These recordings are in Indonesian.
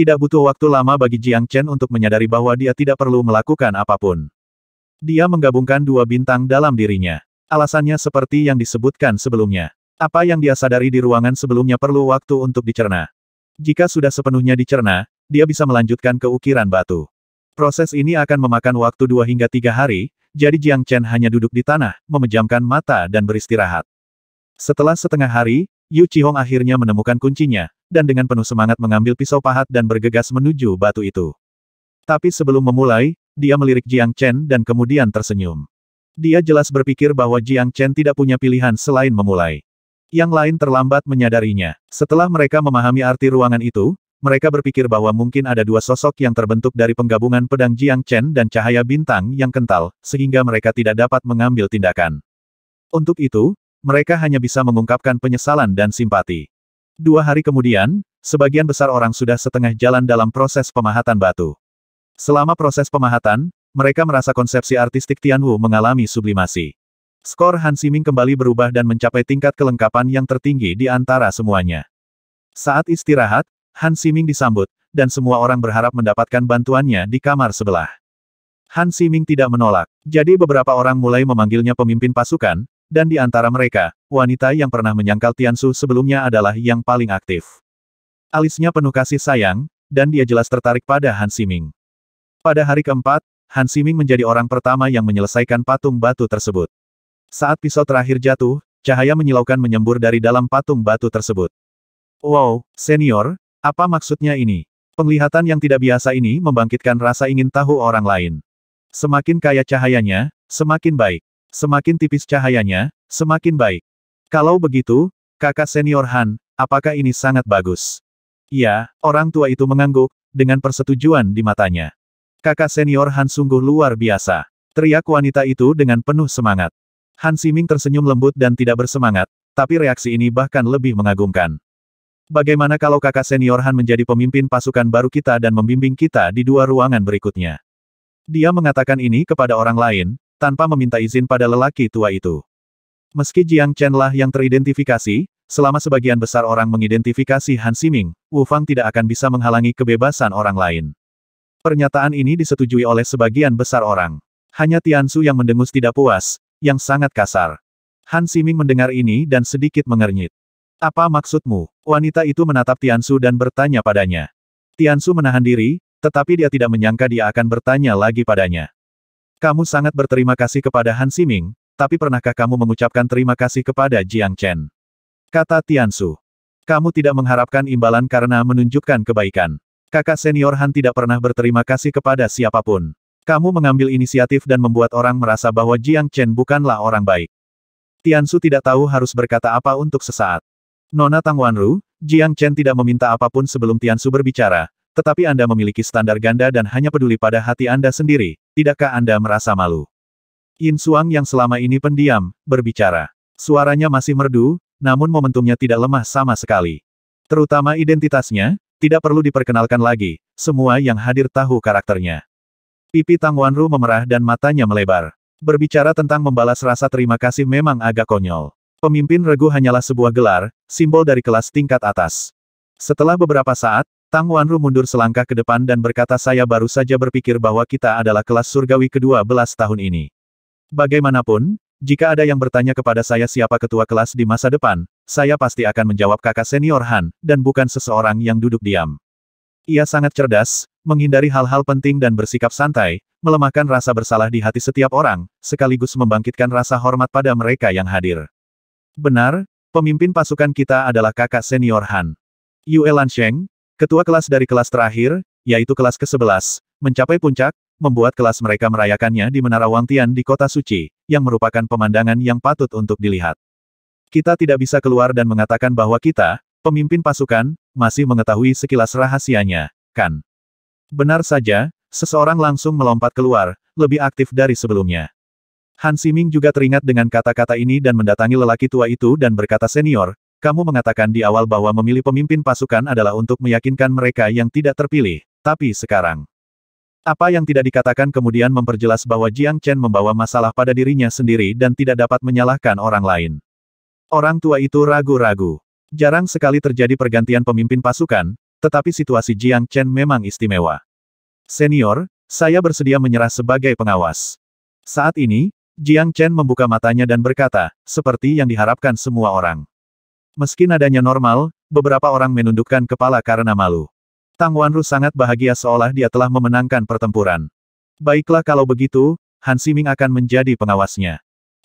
Tidak butuh waktu lama bagi Jiang Chen untuk menyadari bahwa dia tidak perlu melakukan apapun. Dia menggabungkan dua bintang dalam dirinya. Alasannya seperti yang disebutkan sebelumnya. Apa yang dia sadari di ruangan sebelumnya perlu waktu untuk dicerna. Jika sudah sepenuhnya dicerna, dia bisa melanjutkan ke ukiran batu. Proses ini akan memakan waktu dua hingga tiga hari, jadi Jiang Chen hanya duduk di tanah, memejamkan mata dan beristirahat. Setelah setengah hari, Yu Chihong akhirnya menemukan kuncinya, dan dengan penuh semangat mengambil pisau pahat dan bergegas menuju batu itu. Tapi sebelum memulai, dia melirik Jiang Chen dan kemudian tersenyum. Dia jelas berpikir bahwa Jiang Chen tidak punya pilihan selain memulai. Yang lain terlambat menyadarinya. Setelah mereka memahami arti ruangan itu, mereka berpikir bahwa mungkin ada dua sosok yang terbentuk dari penggabungan pedang Jiang Chen dan cahaya bintang yang kental, sehingga mereka tidak dapat mengambil tindakan. Untuk itu, mereka hanya bisa mengungkapkan penyesalan dan simpati. Dua hari kemudian, sebagian besar orang sudah setengah jalan dalam proses pemahatan batu. Selama proses pemahatan, mereka merasa konsepsi artistik Tianwu mengalami sublimasi. Skor Han Siming kembali berubah dan mencapai tingkat kelengkapan yang tertinggi di antara semuanya. Saat istirahat, Han Siming disambut, dan semua orang berharap mendapatkan bantuannya di kamar sebelah. Han Siming tidak menolak, jadi beberapa orang mulai memanggilnya pemimpin pasukan, dan di antara mereka, wanita yang pernah menyangkal Tiansu sebelumnya adalah yang paling aktif. Alisnya penuh kasih sayang, dan dia jelas tertarik pada Han Siming. Pada hari keempat, Han Siming menjadi orang pertama yang menyelesaikan patung batu tersebut. Saat pisau terakhir jatuh, cahaya menyilaukan menyembur dari dalam patung batu tersebut. Wow, senior, apa maksudnya ini? Penglihatan yang tidak biasa ini membangkitkan rasa ingin tahu orang lain. Semakin kaya cahayanya, semakin baik. Semakin tipis cahayanya, semakin baik. Kalau begitu, kakak senior Han, apakah ini sangat bagus? Ya, orang tua itu mengangguk, dengan persetujuan di matanya. Kakak senior Han sungguh luar biasa. Teriak wanita itu dengan penuh semangat. Han Siming tersenyum lembut dan tidak bersemangat, tapi reaksi ini bahkan lebih mengagumkan. Bagaimana kalau kakak senior Han menjadi pemimpin pasukan baru kita dan membimbing kita di dua ruangan berikutnya? Dia mengatakan ini kepada orang lain, tanpa meminta izin pada lelaki tua itu. Meski Jiang Chen lah yang teridentifikasi, selama sebagian besar orang mengidentifikasi Han Siming, Wu Fang tidak akan bisa menghalangi kebebasan orang lain. Pernyataan ini disetujui oleh sebagian besar orang. Hanya Tian Su yang mendengus tidak puas, yang sangat kasar. Han Siming mendengar ini dan sedikit mengernyit. Apa maksudmu? Wanita itu menatap Tian Su dan bertanya padanya. Tian Su menahan diri, tetapi dia tidak menyangka dia akan bertanya lagi padanya. Kamu sangat berterima kasih kepada Han Siming, tapi pernahkah kamu mengucapkan terima kasih kepada Jiang Chen? Kata Tiansu. Kamu tidak mengharapkan imbalan karena menunjukkan kebaikan. Kakak senior Han tidak pernah berterima kasih kepada siapapun. Kamu mengambil inisiatif dan membuat orang merasa bahwa Jiang Chen bukanlah orang baik. Tiansu tidak tahu harus berkata apa untuk sesaat. Nona Tang Wanru, Jiang Chen tidak meminta apapun sebelum Tiansu berbicara, tetapi Anda memiliki standar ganda dan hanya peduli pada hati Anda sendiri, tidakkah Anda merasa malu? Yin Suang yang selama ini pendiam, berbicara. Suaranya masih merdu, namun momentumnya tidak lemah sama sekali. Terutama identitasnya, tidak perlu diperkenalkan lagi, semua yang hadir tahu karakternya. Pipi Tang Wanru memerah dan matanya melebar. Berbicara tentang membalas rasa terima kasih memang agak konyol. Pemimpin regu hanyalah sebuah gelar, simbol dari kelas tingkat atas. Setelah beberapa saat, Tang Wanru mundur selangkah ke depan dan berkata saya baru saja berpikir bahwa kita adalah kelas surgawi kedua belas tahun ini. Bagaimanapun, jika ada yang bertanya kepada saya siapa ketua kelas di masa depan, saya pasti akan menjawab kakak senior Han, dan bukan seseorang yang duduk diam. Ia sangat cerdas, menghindari hal-hal penting dan bersikap santai, melemahkan rasa bersalah di hati setiap orang, sekaligus membangkitkan rasa hormat pada mereka yang hadir. Benar, pemimpin pasukan kita adalah kakak senior Han. Yue Lansheng, Ketua kelas dari kelas terakhir, yaitu kelas ke-11, mencapai puncak, membuat kelas mereka merayakannya di Menara Wangtian di Kota Suci, yang merupakan pemandangan yang patut untuk dilihat. Kita tidak bisa keluar dan mengatakan bahwa kita, pemimpin pasukan, masih mengetahui sekilas rahasianya, kan? Benar saja, seseorang langsung melompat keluar, lebih aktif dari sebelumnya. Han Siming juga teringat dengan kata-kata ini dan mendatangi lelaki tua itu dan berkata senior, kamu mengatakan di awal bahwa memilih pemimpin pasukan adalah untuk meyakinkan mereka yang tidak terpilih, tapi sekarang. Apa yang tidak dikatakan kemudian memperjelas bahwa Jiang Chen membawa masalah pada dirinya sendiri dan tidak dapat menyalahkan orang lain. Orang tua itu ragu-ragu. Jarang sekali terjadi pergantian pemimpin pasukan, tetapi situasi Jiang Chen memang istimewa. Senior, saya bersedia menyerah sebagai pengawas. Saat ini, Jiang Chen membuka matanya dan berkata, seperti yang diharapkan semua orang. Meski nadanya normal, beberapa orang menundukkan kepala karena malu. Tang Wanru sangat bahagia seolah dia telah memenangkan pertempuran. Baiklah kalau begitu, Han Siming akan menjadi pengawasnya.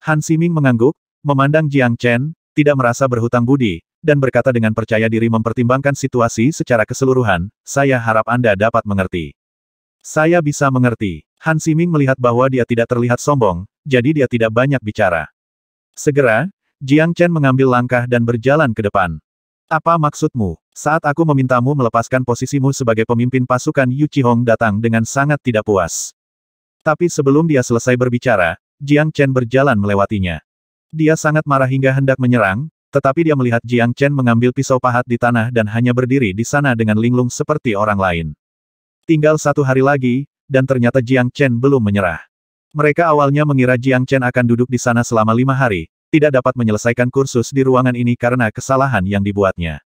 Han Siming mengangguk, memandang Jiang Chen, tidak merasa berhutang budi, dan berkata dengan percaya diri mempertimbangkan situasi secara keseluruhan, saya harap Anda dapat mengerti. Saya bisa mengerti. Han Siming melihat bahwa dia tidak terlihat sombong, jadi dia tidak banyak bicara. Segera, Jiang Chen mengambil langkah dan berjalan ke depan. Apa maksudmu? Saat aku memintamu melepaskan posisimu sebagai pemimpin pasukan Yu Qihong datang dengan sangat tidak puas. Tapi sebelum dia selesai berbicara, Jiang Chen berjalan melewatinya. Dia sangat marah hingga hendak menyerang, tetapi dia melihat Jiang Chen mengambil pisau pahat di tanah dan hanya berdiri di sana dengan linglung seperti orang lain. Tinggal satu hari lagi, dan ternyata Jiang Chen belum menyerah. Mereka awalnya mengira Jiang Chen akan duduk di sana selama lima hari, tidak dapat menyelesaikan kursus di ruangan ini karena kesalahan yang dibuatnya.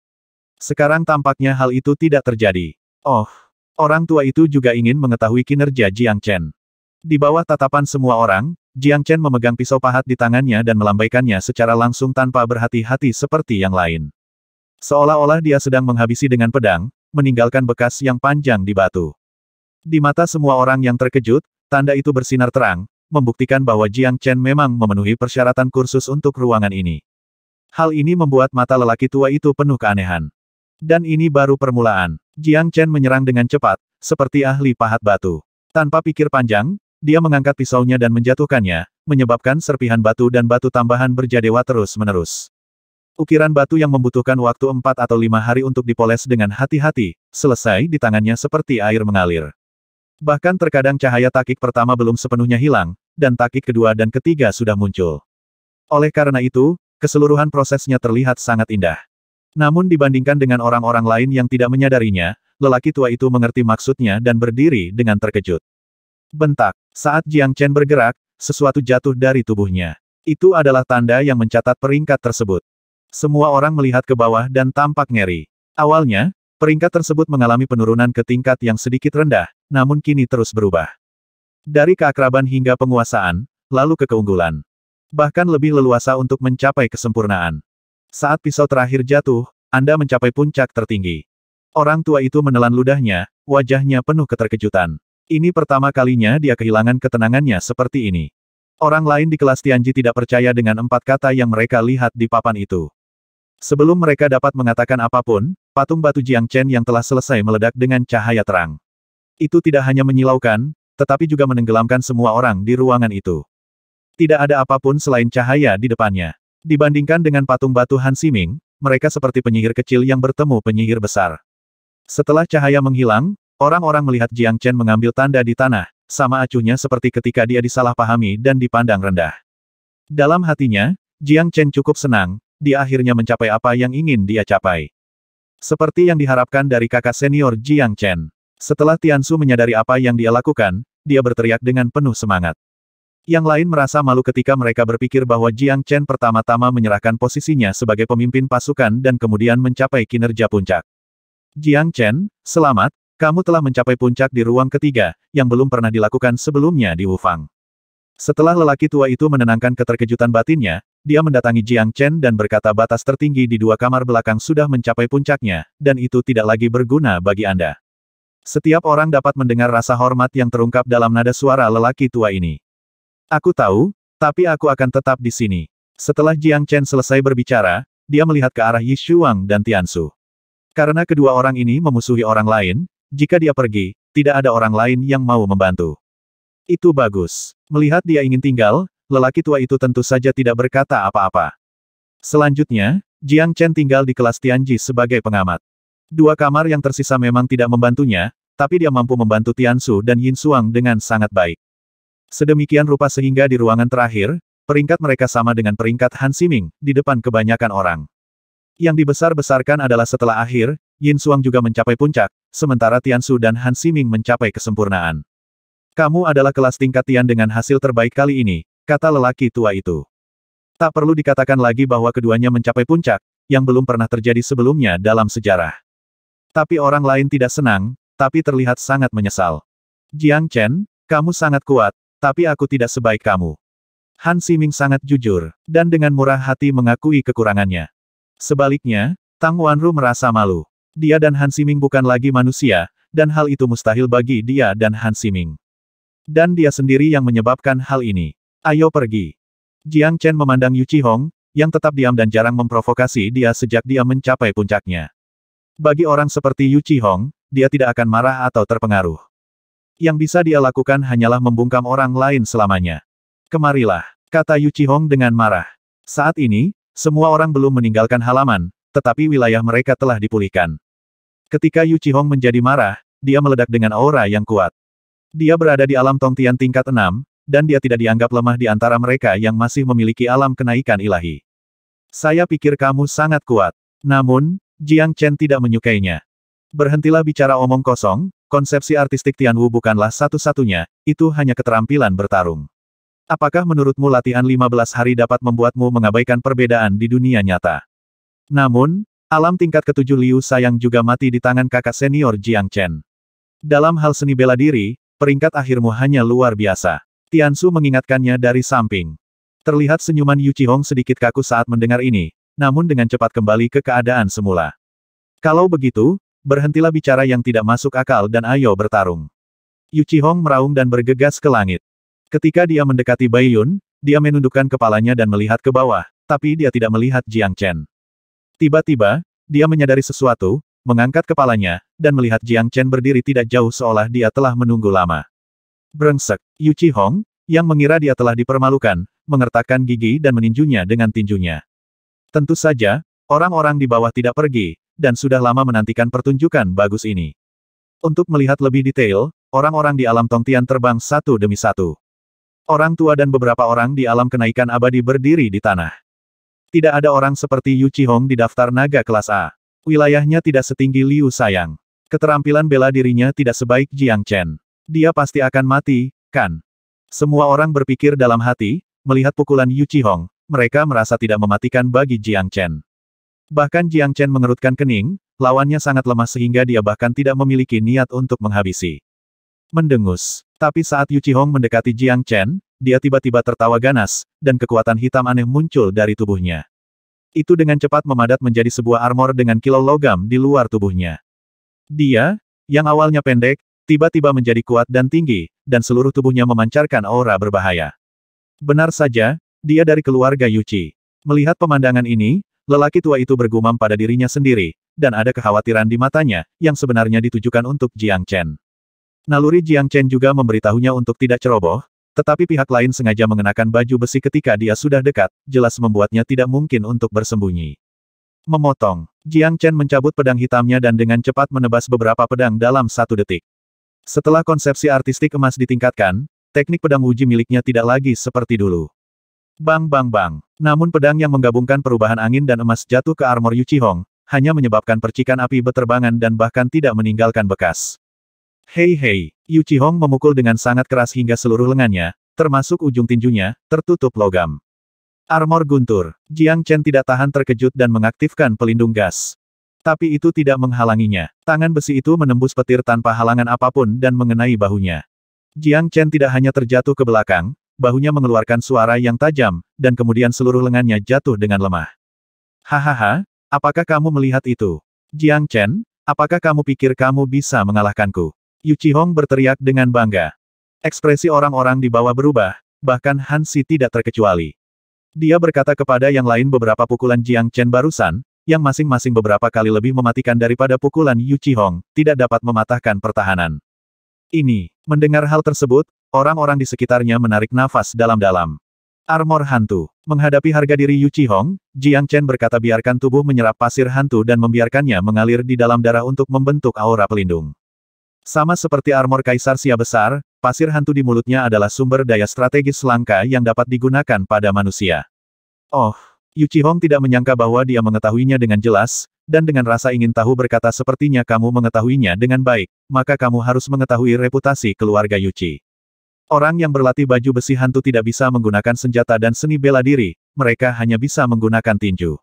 Sekarang tampaknya hal itu tidak terjadi. Oh, orang tua itu juga ingin mengetahui kinerja Jiang Chen. Di bawah tatapan semua orang, Jiang Chen memegang pisau pahat di tangannya dan melambaikannya secara langsung tanpa berhati-hati seperti yang lain. Seolah-olah dia sedang menghabisi dengan pedang, meninggalkan bekas yang panjang di batu. Di mata semua orang yang terkejut, tanda itu bersinar terang, membuktikan bahwa Jiang Chen memang memenuhi persyaratan kursus untuk ruangan ini. Hal ini membuat mata lelaki tua itu penuh keanehan. Dan ini baru permulaan. Jiang Chen menyerang dengan cepat, seperti ahli pahat batu. Tanpa pikir panjang, dia mengangkat pisaunya dan menjatuhkannya, menyebabkan serpihan batu dan batu tambahan berjadewa terus-menerus. Ukiran batu yang membutuhkan waktu empat atau lima hari untuk dipoles dengan hati-hati, selesai di tangannya seperti air mengalir. Bahkan terkadang cahaya takik pertama belum sepenuhnya hilang, dan takik kedua dan ketiga sudah muncul. Oleh karena itu, keseluruhan prosesnya terlihat sangat indah. Namun dibandingkan dengan orang-orang lain yang tidak menyadarinya, lelaki tua itu mengerti maksudnya dan berdiri dengan terkejut. Bentak, saat Jiang Chen bergerak, sesuatu jatuh dari tubuhnya. Itu adalah tanda yang mencatat peringkat tersebut. Semua orang melihat ke bawah dan tampak ngeri. Awalnya, peringkat tersebut mengalami penurunan ke tingkat yang sedikit rendah, namun kini terus berubah. Dari keakraban hingga penguasaan, lalu ke keunggulan. Bahkan lebih leluasa untuk mencapai kesempurnaan. Saat pisau terakhir jatuh, Anda mencapai puncak tertinggi. Orang tua itu menelan ludahnya, wajahnya penuh keterkejutan. Ini pertama kalinya dia kehilangan ketenangannya seperti ini. Orang lain di kelas Tianji tidak percaya dengan empat kata yang mereka lihat di papan itu. Sebelum mereka dapat mengatakan apapun, patung batu Jiang Chen yang telah selesai meledak dengan cahaya terang. Itu tidak hanya menyilaukan, tetapi juga menenggelamkan semua orang di ruangan itu. Tidak ada apapun selain cahaya di depannya. Dibandingkan dengan patung batu Han Siming, mereka seperti penyihir kecil yang bertemu penyihir besar. Setelah cahaya menghilang, orang-orang melihat Jiang Chen mengambil tanda di tanah, sama acuhnya seperti ketika dia disalahpahami dan dipandang rendah. Dalam hatinya, Jiang Chen cukup senang, dia akhirnya mencapai apa yang ingin dia capai. Seperti yang diharapkan dari kakak senior Jiang Chen. Setelah Tiansu menyadari apa yang dia lakukan, dia berteriak dengan penuh semangat. Yang lain merasa malu ketika mereka berpikir bahwa Jiang Chen pertama-tama menyerahkan posisinya sebagai pemimpin pasukan dan kemudian mencapai kinerja puncak. Jiang Chen, selamat, kamu telah mencapai puncak di ruang ketiga, yang belum pernah dilakukan sebelumnya di Wufang. Setelah lelaki tua itu menenangkan keterkejutan batinnya, dia mendatangi Jiang Chen dan berkata batas tertinggi di dua kamar belakang sudah mencapai puncaknya, dan itu tidak lagi berguna bagi Anda. Setiap orang dapat mendengar rasa hormat yang terungkap dalam nada suara lelaki tua ini. Aku tahu, tapi aku akan tetap di sini. Setelah Jiang Chen selesai berbicara, dia melihat ke arah Yi Shuang dan Tiansu. Karena kedua orang ini memusuhi orang lain, jika dia pergi, tidak ada orang lain yang mau membantu. Itu bagus. Melihat dia ingin tinggal, lelaki tua itu tentu saja tidak berkata apa-apa. Selanjutnya, Jiang Chen tinggal di kelas Tianji sebagai pengamat. Dua kamar yang tersisa memang tidak membantunya, tapi dia mampu membantu Tiansu dan Yin Suang dengan sangat baik. Sedemikian rupa sehingga di ruangan terakhir, peringkat mereka sama dengan peringkat Han Siming, di depan kebanyakan orang. Yang dibesar-besarkan adalah setelah akhir, Yin Suang juga mencapai puncak, sementara Tiansu dan Han Siming mencapai kesempurnaan. Kamu adalah kelas tingkat Tian dengan hasil terbaik kali ini, kata lelaki tua itu. Tak perlu dikatakan lagi bahwa keduanya mencapai puncak, yang belum pernah terjadi sebelumnya dalam sejarah. Tapi orang lain tidak senang, tapi terlihat sangat menyesal. Jiang Chen, kamu sangat kuat, tapi aku tidak sebaik kamu. Han Siming sangat jujur, dan dengan murah hati mengakui kekurangannya. Sebaliknya, Tang Wanru merasa malu. Dia dan Han Siming bukan lagi manusia, dan hal itu mustahil bagi dia dan Han Siming. Dan dia sendiri yang menyebabkan hal ini. Ayo pergi. Jiang Chen memandang Yu Chi Hong, yang tetap diam dan jarang memprovokasi dia sejak dia mencapai puncaknya. Bagi orang seperti Yu Chi Hong, dia tidak akan marah atau terpengaruh. Yang bisa dia lakukan hanyalah membungkam orang lain selamanya. Kemarilah, kata Yu Chi Hong dengan marah. Saat ini, semua orang belum meninggalkan halaman, tetapi wilayah mereka telah dipulihkan. Ketika Yu Chi Hong menjadi marah, dia meledak dengan aura yang kuat. Dia berada di alam Tongtian tingkat 6, dan dia tidak dianggap lemah di antara mereka yang masih memiliki alam kenaikan ilahi. Saya pikir kamu sangat kuat. Namun, Jiang Chen tidak menyukainya. Berhentilah bicara omong kosong, konsepsi artistik Tian Wu bukanlah satu-satunya, itu hanya keterampilan bertarung. Apakah menurutmu latihan 15 hari dapat membuatmu mengabaikan perbedaan di dunia nyata? Namun, alam tingkat ketujuh Liu Sayang juga mati di tangan kakak senior Jiang Chen. Dalam hal seni bela diri, peringkat akhirmu hanya luar biasa. Tian Su mengingatkannya dari samping. Terlihat senyuman Yu Chi Hong sedikit kaku saat mendengar ini, namun dengan cepat kembali ke keadaan semula. Kalau begitu, berhentilah bicara yang tidak masuk akal dan ayo bertarung. Yu Hong meraung dan bergegas ke langit. Ketika dia mendekati Bai Yun, dia menundukkan kepalanya dan melihat ke bawah, tapi dia tidak melihat Jiang Chen. Tiba-tiba, dia menyadari sesuatu, mengangkat kepalanya, dan melihat Jiang Chen berdiri tidak jauh seolah dia telah menunggu lama. Brengsek, Yu Hong, yang mengira dia telah dipermalukan, mengertakkan gigi dan meninjunya dengan tinjunya. Tentu saja, orang-orang di bawah tidak pergi, dan sudah lama menantikan pertunjukan bagus ini. Untuk melihat lebih detail, orang-orang di alam Tongtian terbang satu demi satu. Orang tua dan beberapa orang di alam kenaikan abadi berdiri di tanah. Tidak ada orang seperti Yu Chihong di daftar naga kelas A. Wilayahnya tidak setinggi Liu Sayang. Keterampilan bela dirinya tidak sebaik Jiang Chen. Dia pasti akan mati, kan? Semua orang berpikir dalam hati, melihat pukulan Yu Chihong, mereka merasa tidak mematikan bagi Jiang Chen. Bahkan Jiang Chen mengerutkan kening, lawannya sangat lemah sehingga dia bahkan tidak memiliki niat untuk menghabisi. Mendengus. Tapi saat Yu Chihong mendekati Jiang Chen, dia tiba-tiba tertawa ganas, dan kekuatan hitam aneh muncul dari tubuhnya. Itu dengan cepat memadat menjadi sebuah armor dengan kilo logam di luar tubuhnya. Dia, yang awalnya pendek, tiba-tiba menjadi kuat dan tinggi, dan seluruh tubuhnya memancarkan aura berbahaya. Benar saja, dia dari keluarga Yuchi. Melihat pemandangan ini, lelaki tua itu bergumam pada dirinya sendiri, dan ada kekhawatiran di matanya, yang sebenarnya ditujukan untuk Jiang Chen. Naluri Jiang Chen juga memberitahunya untuk tidak ceroboh, tetapi pihak lain sengaja mengenakan baju besi ketika dia sudah dekat, jelas membuatnya tidak mungkin untuk bersembunyi. Memotong, Jiang Chen mencabut pedang hitamnya dan dengan cepat menebas beberapa pedang dalam satu detik. Setelah konsepsi artistik emas ditingkatkan, teknik pedang uji miliknya tidak lagi seperti dulu. Bang bang bang. Namun pedang yang menggabungkan perubahan angin dan emas jatuh ke armor Yu Hong, hanya menyebabkan percikan api beterbangan dan bahkan tidak meninggalkan bekas. Hei hei, Yu Hong memukul dengan sangat keras hingga seluruh lengannya, termasuk ujung tinjunya, tertutup logam. Armor guntur, Jiang Chen tidak tahan terkejut dan mengaktifkan pelindung gas. Tapi itu tidak menghalanginya. Tangan besi itu menembus petir tanpa halangan apapun dan mengenai bahunya. Jiang Chen tidak hanya terjatuh ke belakang, bahunya mengeluarkan suara yang tajam, dan kemudian seluruh lengannya jatuh dengan lemah. Hahaha, apakah kamu melihat itu? Jiang Chen, apakah kamu pikir kamu bisa mengalahkanku? Yu Hong berteriak dengan bangga. Ekspresi orang-orang di bawah berubah, bahkan Han Si tidak terkecuali. Dia berkata kepada yang lain beberapa pukulan Jiang Chen barusan, yang masing-masing beberapa kali lebih mematikan daripada pukulan Yu Hong, tidak dapat mematahkan pertahanan. Ini, mendengar hal tersebut, Orang-orang di sekitarnya menarik nafas dalam-dalam. Armor hantu. Menghadapi harga diri Yu Hong, Jiang Chen berkata biarkan tubuh menyerap pasir hantu dan membiarkannya mengalir di dalam darah untuk membentuk aura pelindung. Sama seperti armor kaisar sia besar, pasir hantu di mulutnya adalah sumber daya strategis langka yang dapat digunakan pada manusia. Oh, Yu Hong tidak menyangka bahwa dia mengetahuinya dengan jelas, dan dengan rasa ingin tahu berkata sepertinya kamu mengetahuinya dengan baik, maka kamu harus mengetahui reputasi keluarga Yu Yuchi. Orang yang berlatih baju besi hantu tidak bisa menggunakan senjata dan seni bela diri, mereka hanya bisa menggunakan tinju.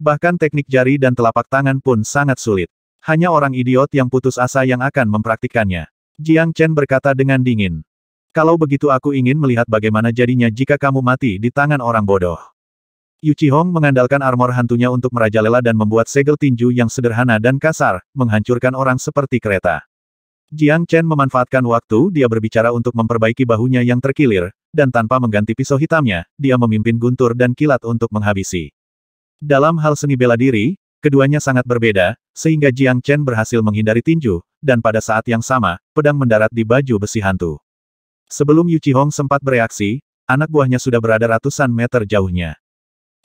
Bahkan teknik jari dan telapak tangan pun sangat sulit. Hanya orang idiot yang putus asa yang akan mempraktikkannya. Jiang Chen berkata dengan dingin. Kalau begitu aku ingin melihat bagaimana jadinya jika kamu mati di tangan orang bodoh. Yu Hong mengandalkan armor hantunya untuk merajalela dan membuat segel tinju yang sederhana dan kasar, menghancurkan orang seperti kereta. Jiang Chen memanfaatkan waktu dia berbicara untuk memperbaiki bahunya yang terkilir, dan tanpa mengganti pisau hitamnya, dia memimpin guntur dan kilat untuk menghabisi. Dalam hal seni bela diri, keduanya sangat berbeda, sehingga Jiang Chen berhasil menghindari tinju, dan pada saat yang sama, pedang mendarat di baju besi hantu. Sebelum Yu Chihong sempat bereaksi, anak buahnya sudah berada ratusan meter jauhnya.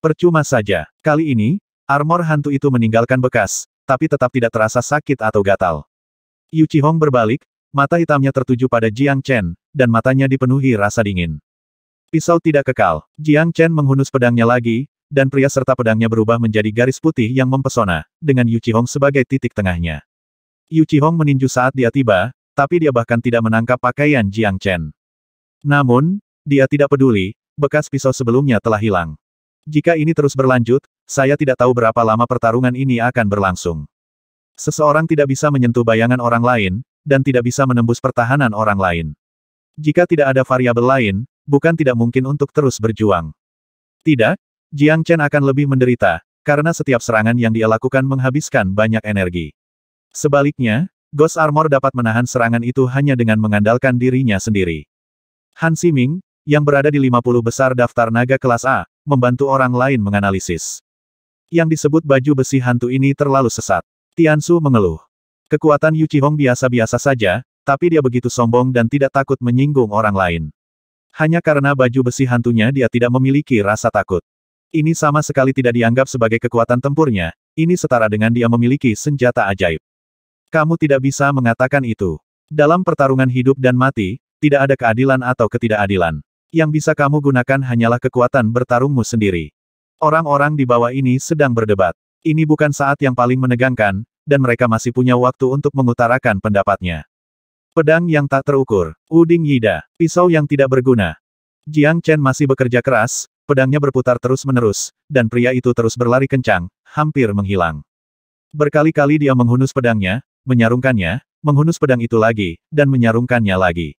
Percuma saja, kali ini, armor hantu itu meninggalkan bekas, tapi tetap tidak terasa sakit atau gatal. Yu Chihong berbalik, mata hitamnya tertuju pada Jiang Chen, dan matanya dipenuhi rasa dingin. Pisau tidak kekal. Jiang Chen menghunus pedangnya lagi, dan pria serta pedangnya berubah menjadi garis putih yang mempesona, dengan Yu Chihong sebagai titik tengahnya. Yu Chihong meninju saat dia tiba, tapi dia bahkan tidak menangkap pakaian Jiang Chen. Namun, dia tidak peduli, bekas pisau sebelumnya telah hilang. Jika ini terus berlanjut, saya tidak tahu berapa lama pertarungan ini akan berlangsung. Seseorang tidak bisa menyentuh bayangan orang lain, dan tidak bisa menembus pertahanan orang lain. Jika tidak ada variabel lain, bukan tidak mungkin untuk terus berjuang. Tidak, Jiang Chen akan lebih menderita, karena setiap serangan yang dia lakukan menghabiskan banyak energi. Sebaliknya, Ghost Armor dapat menahan serangan itu hanya dengan mengandalkan dirinya sendiri. Han Siming, yang berada di 50 besar daftar naga kelas A, membantu orang lain menganalisis. Yang disebut baju besi hantu ini terlalu sesat. Tiansu mengeluh. Kekuatan Yu Qihong biasa-biasa saja, tapi dia begitu sombong dan tidak takut menyinggung orang lain. Hanya karena baju besi hantunya dia tidak memiliki rasa takut. Ini sama sekali tidak dianggap sebagai kekuatan tempurnya, ini setara dengan dia memiliki senjata ajaib. Kamu tidak bisa mengatakan itu. Dalam pertarungan hidup dan mati, tidak ada keadilan atau ketidakadilan. Yang bisa kamu gunakan hanyalah kekuatan bertarungmu sendiri. Orang-orang di bawah ini sedang berdebat. Ini bukan saat yang paling menegangkan, dan mereka masih punya waktu untuk mengutarakan pendapatnya. Pedang yang tak terukur, Uding Yida, pisau yang tidak berguna. Jiang Chen masih bekerja keras, pedangnya berputar terus-menerus, dan pria itu terus berlari kencang, hampir menghilang. Berkali-kali dia menghunus pedangnya, menyarungkannya, menghunus pedang itu lagi, dan menyarungkannya lagi.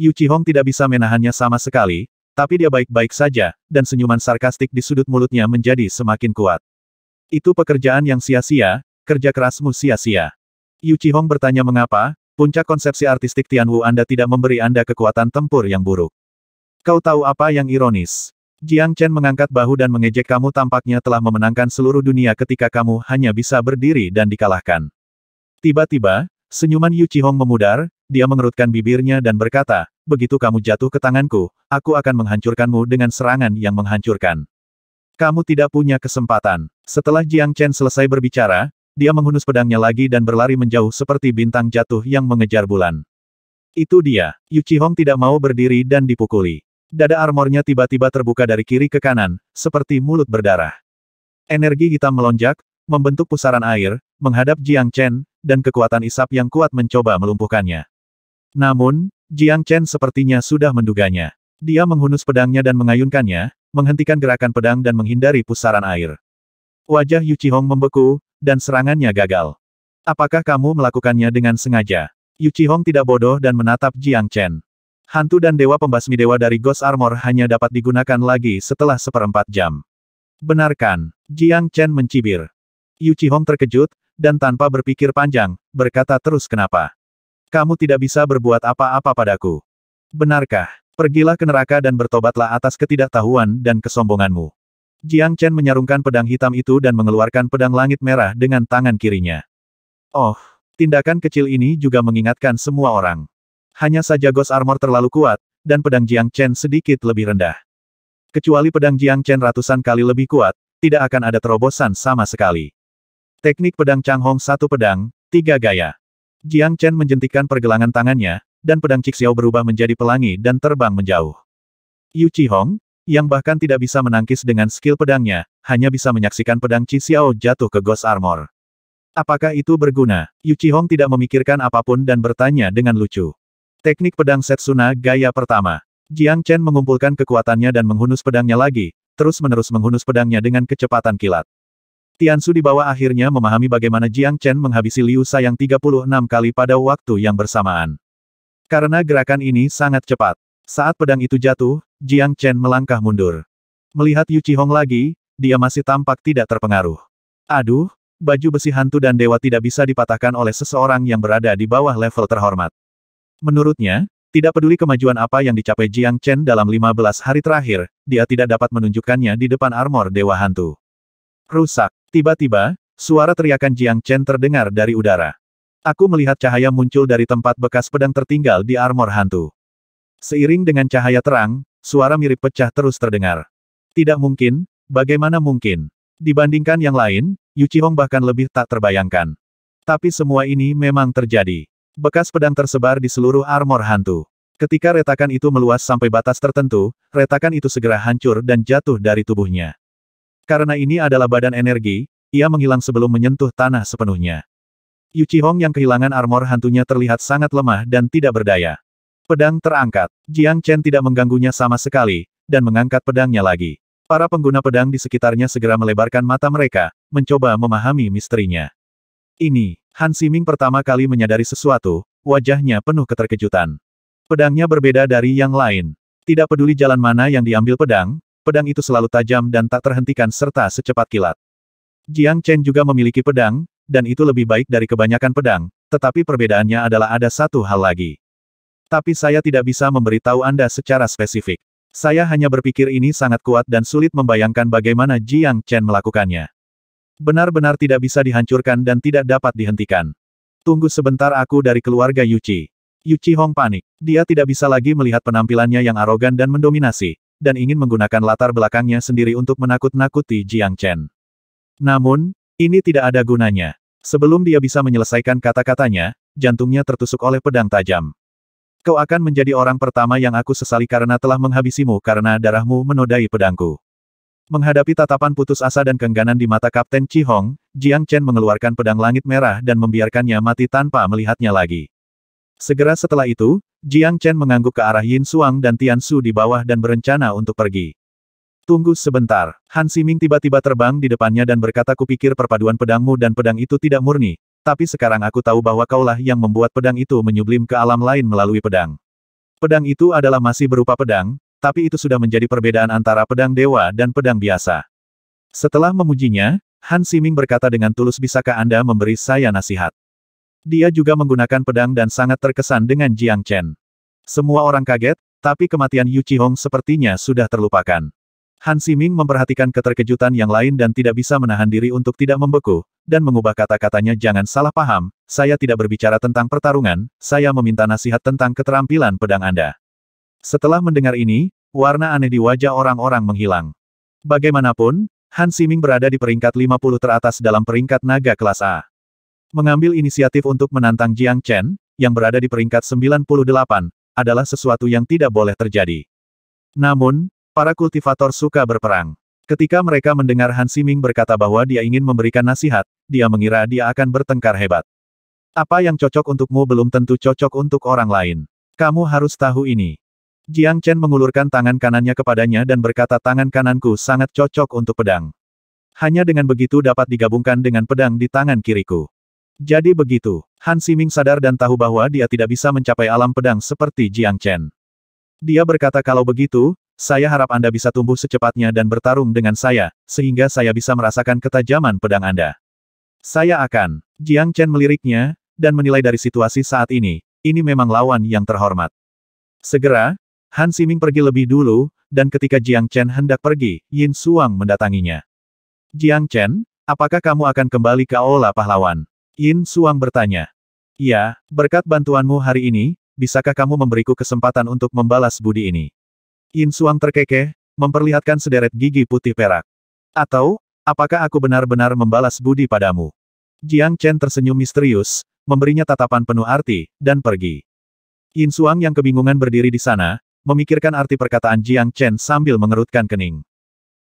Yu Chihong tidak bisa menahannya sama sekali, tapi dia baik-baik saja, dan senyuman sarkastik di sudut mulutnya menjadi semakin kuat. Itu pekerjaan yang sia-sia, kerja kerasmu sia-sia. Yu Chihong bertanya mengapa, puncak konsepsi artistik Tianwu Anda tidak memberi Anda kekuatan tempur yang buruk. Kau tahu apa yang ironis? Jiang Chen mengangkat bahu dan mengejek kamu tampaknya telah memenangkan seluruh dunia ketika kamu hanya bisa berdiri dan dikalahkan. Tiba-tiba, senyuman Yu Chihong memudar, dia mengerutkan bibirnya dan berkata, begitu kamu jatuh ke tanganku, aku akan menghancurkanmu dengan serangan yang menghancurkan. Kamu tidak punya kesempatan. Setelah Jiang Chen selesai berbicara, dia menghunus pedangnya lagi dan berlari menjauh seperti bintang jatuh yang mengejar bulan. Itu dia. Yu Hong tidak mau berdiri dan dipukuli. Dada armornya tiba-tiba terbuka dari kiri ke kanan, seperti mulut berdarah. Energi hitam melonjak, membentuk pusaran air, menghadap Jiang Chen, dan kekuatan isap yang kuat mencoba melumpuhkannya. Namun, Jiang Chen sepertinya sudah menduganya. Dia menghunus pedangnya dan mengayunkannya, menghentikan gerakan pedang dan menghindari pusaran air. Wajah Yu Chihong membeku, dan serangannya gagal. Apakah kamu melakukannya dengan sengaja? Yu Chihong tidak bodoh dan menatap Jiang Chen. Hantu dan dewa pembasmi dewa dari Ghost Armor hanya dapat digunakan lagi setelah seperempat jam. Benarkan, Jiang Chen mencibir. Yu Chihong terkejut, dan tanpa berpikir panjang, berkata terus kenapa. Kamu tidak bisa berbuat apa-apa padaku. Benarkah? Pergilah ke neraka dan bertobatlah atas ketidaktahuan dan kesombonganmu. Jiang Chen menyarungkan pedang hitam itu dan mengeluarkan pedang langit merah dengan tangan kirinya. Oh, tindakan kecil ini juga mengingatkan semua orang. Hanya saja Ghost Armor terlalu kuat, dan pedang Jiang Chen sedikit lebih rendah. Kecuali pedang Jiang Chen ratusan kali lebih kuat, tidak akan ada terobosan sama sekali. Teknik pedang Chang Hong satu pedang, tiga gaya. Jiang Chen menjentikan pergelangan tangannya, dan pedang Xiao berubah menjadi pelangi dan terbang menjauh. Yu Hong, yang bahkan tidak bisa menangkis dengan skill pedangnya, hanya bisa menyaksikan pedang Xiao jatuh ke Ghost Armor. Apakah itu berguna? Yu Hong tidak memikirkan apapun dan bertanya dengan lucu. Teknik pedang Setsuna gaya pertama. Jiang Chen mengumpulkan kekuatannya dan menghunus pedangnya lagi, terus-menerus menghunus pedangnya dengan kecepatan kilat. Tiansu di bawah akhirnya memahami bagaimana Jiang Chen menghabisi Liu Sayang 36 kali pada waktu yang bersamaan. Karena gerakan ini sangat cepat. Saat pedang itu jatuh, Jiang Chen melangkah mundur. Melihat Yu Chihong lagi, dia masih tampak tidak terpengaruh. Aduh, baju besi hantu dan dewa tidak bisa dipatahkan oleh seseorang yang berada di bawah level terhormat. Menurutnya, tidak peduli kemajuan apa yang dicapai Jiang Chen dalam 15 hari terakhir, dia tidak dapat menunjukkannya di depan armor Dewa Hantu. Rusak. Tiba-tiba, suara teriakan Jiang Chen terdengar dari udara. Aku melihat cahaya muncul dari tempat bekas pedang tertinggal di armor hantu. Seiring dengan cahaya terang, suara mirip pecah terus terdengar. Tidak mungkin, bagaimana mungkin? Dibandingkan yang lain, Yu Chihong bahkan lebih tak terbayangkan. Tapi semua ini memang terjadi. Bekas pedang tersebar di seluruh armor hantu. Ketika retakan itu meluas sampai batas tertentu, retakan itu segera hancur dan jatuh dari tubuhnya. Karena ini adalah badan energi, ia menghilang sebelum menyentuh tanah sepenuhnya. Yu Hong yang kehilangan armor hantunya terlihat sangat lemah dan tidak berdaya. Pedang terangkat. Jiang Chen tidak mengganggunya sama sekali, dan mengangkat pedangnya lagi. Para pengguna pedang di sekitarnya segera melebarkan mata mereka, mencoba memahami misterinya. Ini, Han Siming pertama kali menyadari sesuatu, wajahnya penuh keterkejutan. Pedangnya berbeda dari yang lain. Tidak peduli jalan mana yang diambil pedang, pedang itu selalu tajam dan tak terhentikan serta secepat kilat. Jiang Chen juga memiliki pedang, dan itu lebih baik dari kebanyakan pedang, tetapi perbedaannya adalah ada satu hal lagi. Tapi saya tidak bisa memberitahu Anda secara spesifik. Saya hanya berpikir ini sangat kuat dan sulit membayangkan bagaimana Jiang Chen melakukannya. Benar-benar tidak bisa dihancurkan dan tidak dapat dihentikan. Tunggu sebentar aku dari keluarga Yuchi. Yuchi Hong panik. Dia tidak bisa lagi melihat penampilannya yang arogan dan mendominasi, dan ingin menggunakan latar belakangnya sendiri untuk menakut-nakuti Jiang Chen. Namun, ini tidak ada gunanya. Sebelum dia bisa menyelesaikan kata-katanya, jantungnya tertusuk oleh pedang tajam. Kau akan menjadi orang pertama yang aku sesali karena telah menghabisimu karena darahmu menodai pedangku. Menghadapi tatapan putus asa dan kengganan di mata Kapten Chi Hong, Jiang Chen mengeluarkan pedang langit merah dan membiarkannya mati tanpa melihatnya lagi. Segera setelah itu, Jiang Chen mengangguk ke arah Yin Suang dan Tian Su di bawah dan berencana untuk pergi. Tunggu sebentar. Han Siming tiba-tiba terbang di depannya dan berkata kupikir perpaduan pedangmu dan pedang itu tidak murni, tapi sekarang aku tahu bahwa kaulah yang membuat pedang itu menyublim ke alam lain melalui pedang. Pedang itu adalah masih berupa pedang, tapi itu sudah menjadi perbedaan antara pedang dewa dan pedang biasa. Setelah memujinya, Han Siming berkata dengan tulus bisakah Anda memberi saya nasihat. Dia juga menggunakan pedang dan sangat terkesan dengan Jiang Chen. Semua orang kaget, tapi kematian Yu Chi Hong sepertinya sudah terlupakan. Han Siming memperhatikan keterkejutan yang lain dan tidak bisa menahan diri untuk tidak membeku, dan mengubah kata-katanya jangan salah paham, saya tidak berbicara tentang pertarungan, saya meminta nasihat tentang keterampilan pedang Anda. Setelah mendengar ini, warna aneh di wajah orang-orang menghilang. Bagaimanapun, Han Siming berada di peringkat 50 teratas dalam peringkat naga kelas A. Mengambil inisiatif untuk menantang Jiang Chen, yang berada di peringkat 98, adalah sesuatu yang tidak boleh terjadi. Namun, Para kultivator suka berperang. Ketika mereka mendengar Han Siming berkata bahwa dia ingin memberikan nasihat, dia mengira dia akan bertengkar hebat. Apa yang cocok untukmu belum tentu cocok untuk orang lain. Kamu harus tahu ini. Jiang Chen mengulurkan tangan kanannya kepadanya dan berkata tangan kananku sangat cocok untuk pedang. Hanya dengan begitu dapat digabungkan dengan pedang di tangan kiriku. Jadi begitu, Han Siming sadar dan tahu bahwa dia tidak bisa mencapai alam pedang seperti Jiang Chen. Dia berkata kalau begitu, saya harap Anda bisa tumbuh secepatnya dan bertarung dengan saya, sehingga saya bisa merasakan ketajaman pedang Anda. Saya akan. Jiang Chen meliriknya, dan menilai dari situasi saat ini, ini memang lawan yang terhormat. Segera, Han Siming pergi lebih dulu, dan ketika Jiang Chen hendak pergi, Yin Suang mendatanginya. Jiang Chen, apakah kamu akan kembali ke Aula Pahlawan? Yin Suang bertanya. Ya, berkat bantuanmu hari ini, bisakah kamu memberiku kesempatan untuk membalas budi ini? Yin Suang terkekeh, memperlihatkan sederet gigi putih perak. Atau, apakah aku benar-benar membalas budi padamu? Jiang Chen tersenyum misterius, memberinya tatapan penuh arti, dan pergi. Yin Suang yang kebingungan berdiri di sana, memikirkan arti perkataan Jiang Chen sambil mengerutkan kening.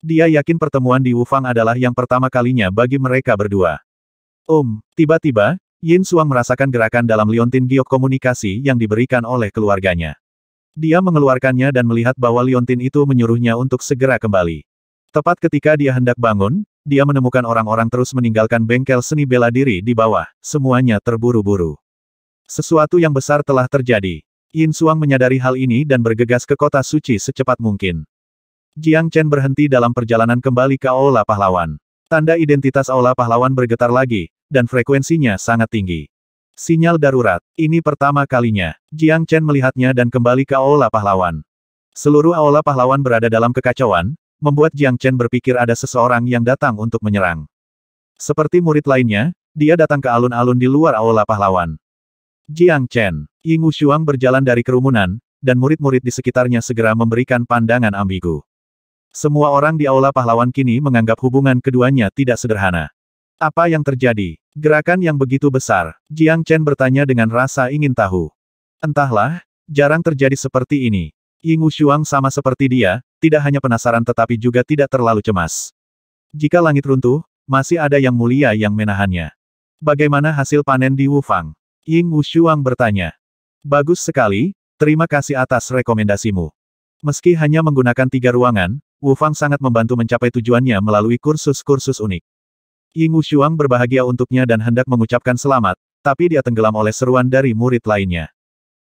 Dia yakin pertemuan di Wufang adalah yang pertama kalinya bagi mereka berdua. Om, tiba-tiba, Yin Suang merasakan gerakan dalam liontin giok komunikasi yang diberikan oleh keluarganya. Dia mengeluarkannya dan melihat bahwa Liontin itu menyuruhnya untuk segera kembali. Tepat ketika dia hendak bangun, dia menemukan orang-orang terus meninggalkan bengkel seni bela diri di bawah, semuanya terburu-buru. Sesuatu yang besar telah terjadi. Yin Suang menyadari hal ini dan bergegas ke kota suci secepat mungkin. Jiang Chen berhenti dalam perjalanan kembali ke Aula Pahlawan. Tanda identitas Aula Pahlawan bergetar lagi, dan frekuensinya sangat tinggi. Sinyal darurat. Ini pertama kalinya. Jiang Chen melihatnya dan kembali ke Aula Pahlawan. Seluruh Aula Pahlawan berada dalam kekacauan, membuat Jiang Chen berpikir ada seseorang yang datang untuk menyerang. Seperti murid lainnya, dia datang ke alun-alun di luar Aula Pahlawan. Jiang Chen, Ying Wushuang berjalan dari kerumunan, dan murid-murid di sekitarnya segera memberikan pandangan ambigu. Semua orang di Aula Pahlawan kini menganggap hubungan keduanya tidak sederhana. Apa yang terjadi? Gerakan yang begitu besar, Jiang Chen bertanya dengan rasa ingin tahu. Entahlah, jarang terjadi seperti ini. Ying Wuxuang sama seperti dia, tidak hanya penasaran tetapi juga tidak terlalu cemas. Jika langit runtuh, masih ada yang mulia yang menahannya. Bagaimana hasil panen di Wufang? Ying Wuxuang bertanya. Bagus sekali, terima kasih atas rekomendasimu. Meski hanya menggunakan tiga ruangan, Wufang sangat membantu mencapai tujuannya melalui kursus-kursus unik. Yingu Shuang berbahagia untuknya dan hendak mengucapkan selamat, tapi dia tenggelam oleh seruan dari murid lainnya.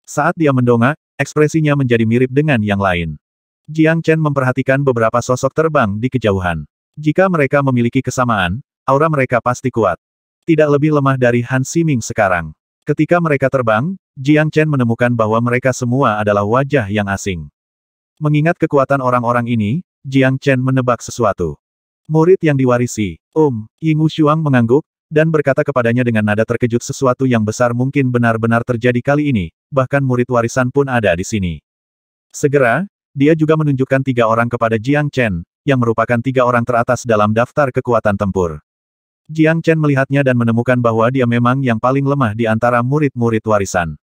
Saat dia mendongak, ekspresinya menjadi mirip dengan yang lain. Jiang Chen memperhatikan beberapa sosok terbang di kejauhan. Jika mereka memiliki kesamaan, aura mereka pasti kuat. Tidak lebih lemah dari Han Siming sekarang. Ketika mereka terbang, Jiang Chen menemukan bahwa mereka semua adalah wajah yang asing. Mengingat kekuatan orang-orang ini, Jiang Chen menebak sesuatu. Murid yang diwarisi, Om, Yingu Shuang mengangguk, dan berkata kepadanya dengan nada terkejut sesuatu yang besar mungkin benar-benar terjadi kali ini, bahkan murid warisan pun ada di sini. Segera, dia juga menunjukkan tiga orang kepada Jiang Chen, yang merupakan tiga orang teratas dalam daftar kekuatan tempur. Jiang Chen melihatnya dan menemukan bahwa dia memang yang paling lemah di antara murid-murid warisan.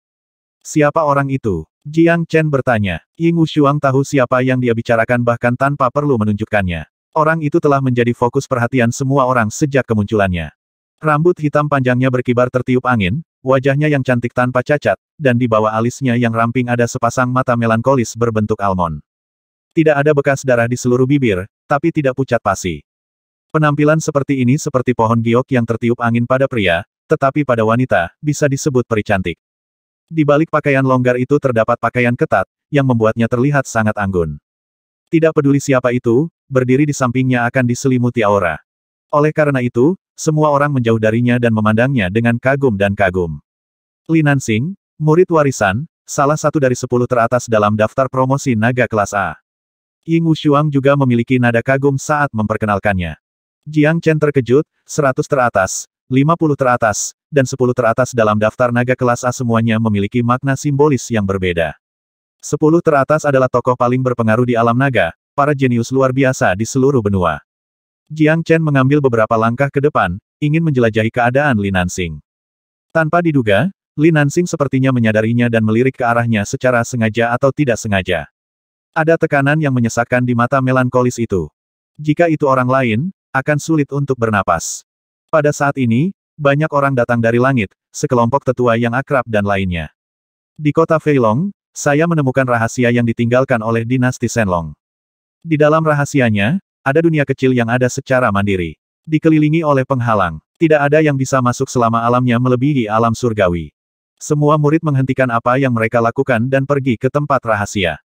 Siapa orang itu? Jiang Chen bertanya. Ying Shuang tahu siapa yang dia bicarakan bahkan tanpa perlu menunjukkannya. Orang itu telah menjadi fokus perhatian semua orang sejak kemunculannya. Rambut hitam panjangnya berkibar tertiup angin, wajahnya yang cantik tanpa cacat, dan di bawah alisnya yang ramping ada sepasang mata melankolis berbentuk almond. Tidak ada bekas darah di seluruh bibir, tapi tidak pucat pasi. Penampilan seperti ini seperti pohon giok yang tertiup angin pada pria, tetapi pada wanita, bisa disebut peri cantik. Di balik pakaian longgar itu terdapat pakaian ketat, yang membuatnya terlihat sangat anggun. Tidak peduli siapa itu, berdiri di sampingnya akan diselimuti aura. Oleh karena itu, semua orang menjauh darinya dan memandangnya dengan kagum dan kagum. Linan Singh, murid warisan, salah satu dari sepuluh teratas dalam daftar promosi naga kelas A. Ying Wuxuang juga memiliki nada kagum saat memperkenalkannya. Jiang Chen terkejut, Seratus teratas, lima puluh teratas, dan sepuluh teratas dalam daftar naga kelas A semuanya memiliki makna simbolis yang berbeda. Sepuluh teratas adalah tokoh paling berpengaruh di alam naga, para jenius luar biasa di seluruh benua. Jiang Chen mengambil beberapa langkah ke depan, ingin menjelajahi keadaan Li Nansing. Tanpa diduga, Li Nansing sepertinya menyadarinya dan melirik ke arahnya secara sengaja atau tidak sengaja. Ada tekanan yang menyesakkan di mata melankolis itu. Jika itu orang lain, akan sulit untuk bernapas. Pada saat ini, banyak orang datang dari langit, sekelompok tetua yang akrab dan lainnya. Di kota Feilong, saya menemukan rahasia yang ditinggalkan oleh dinasti Senlong. Di dalam rahasianya, ada dunia kecil yang ada secara mandiri. Dikelilingi oleh penghalang, tidak ada yang bisa masuk selama alamnya melebihi alam surgawi. Semua murid menghentikan apa yang mereka lakukan dan pergi ke tempat rahasia.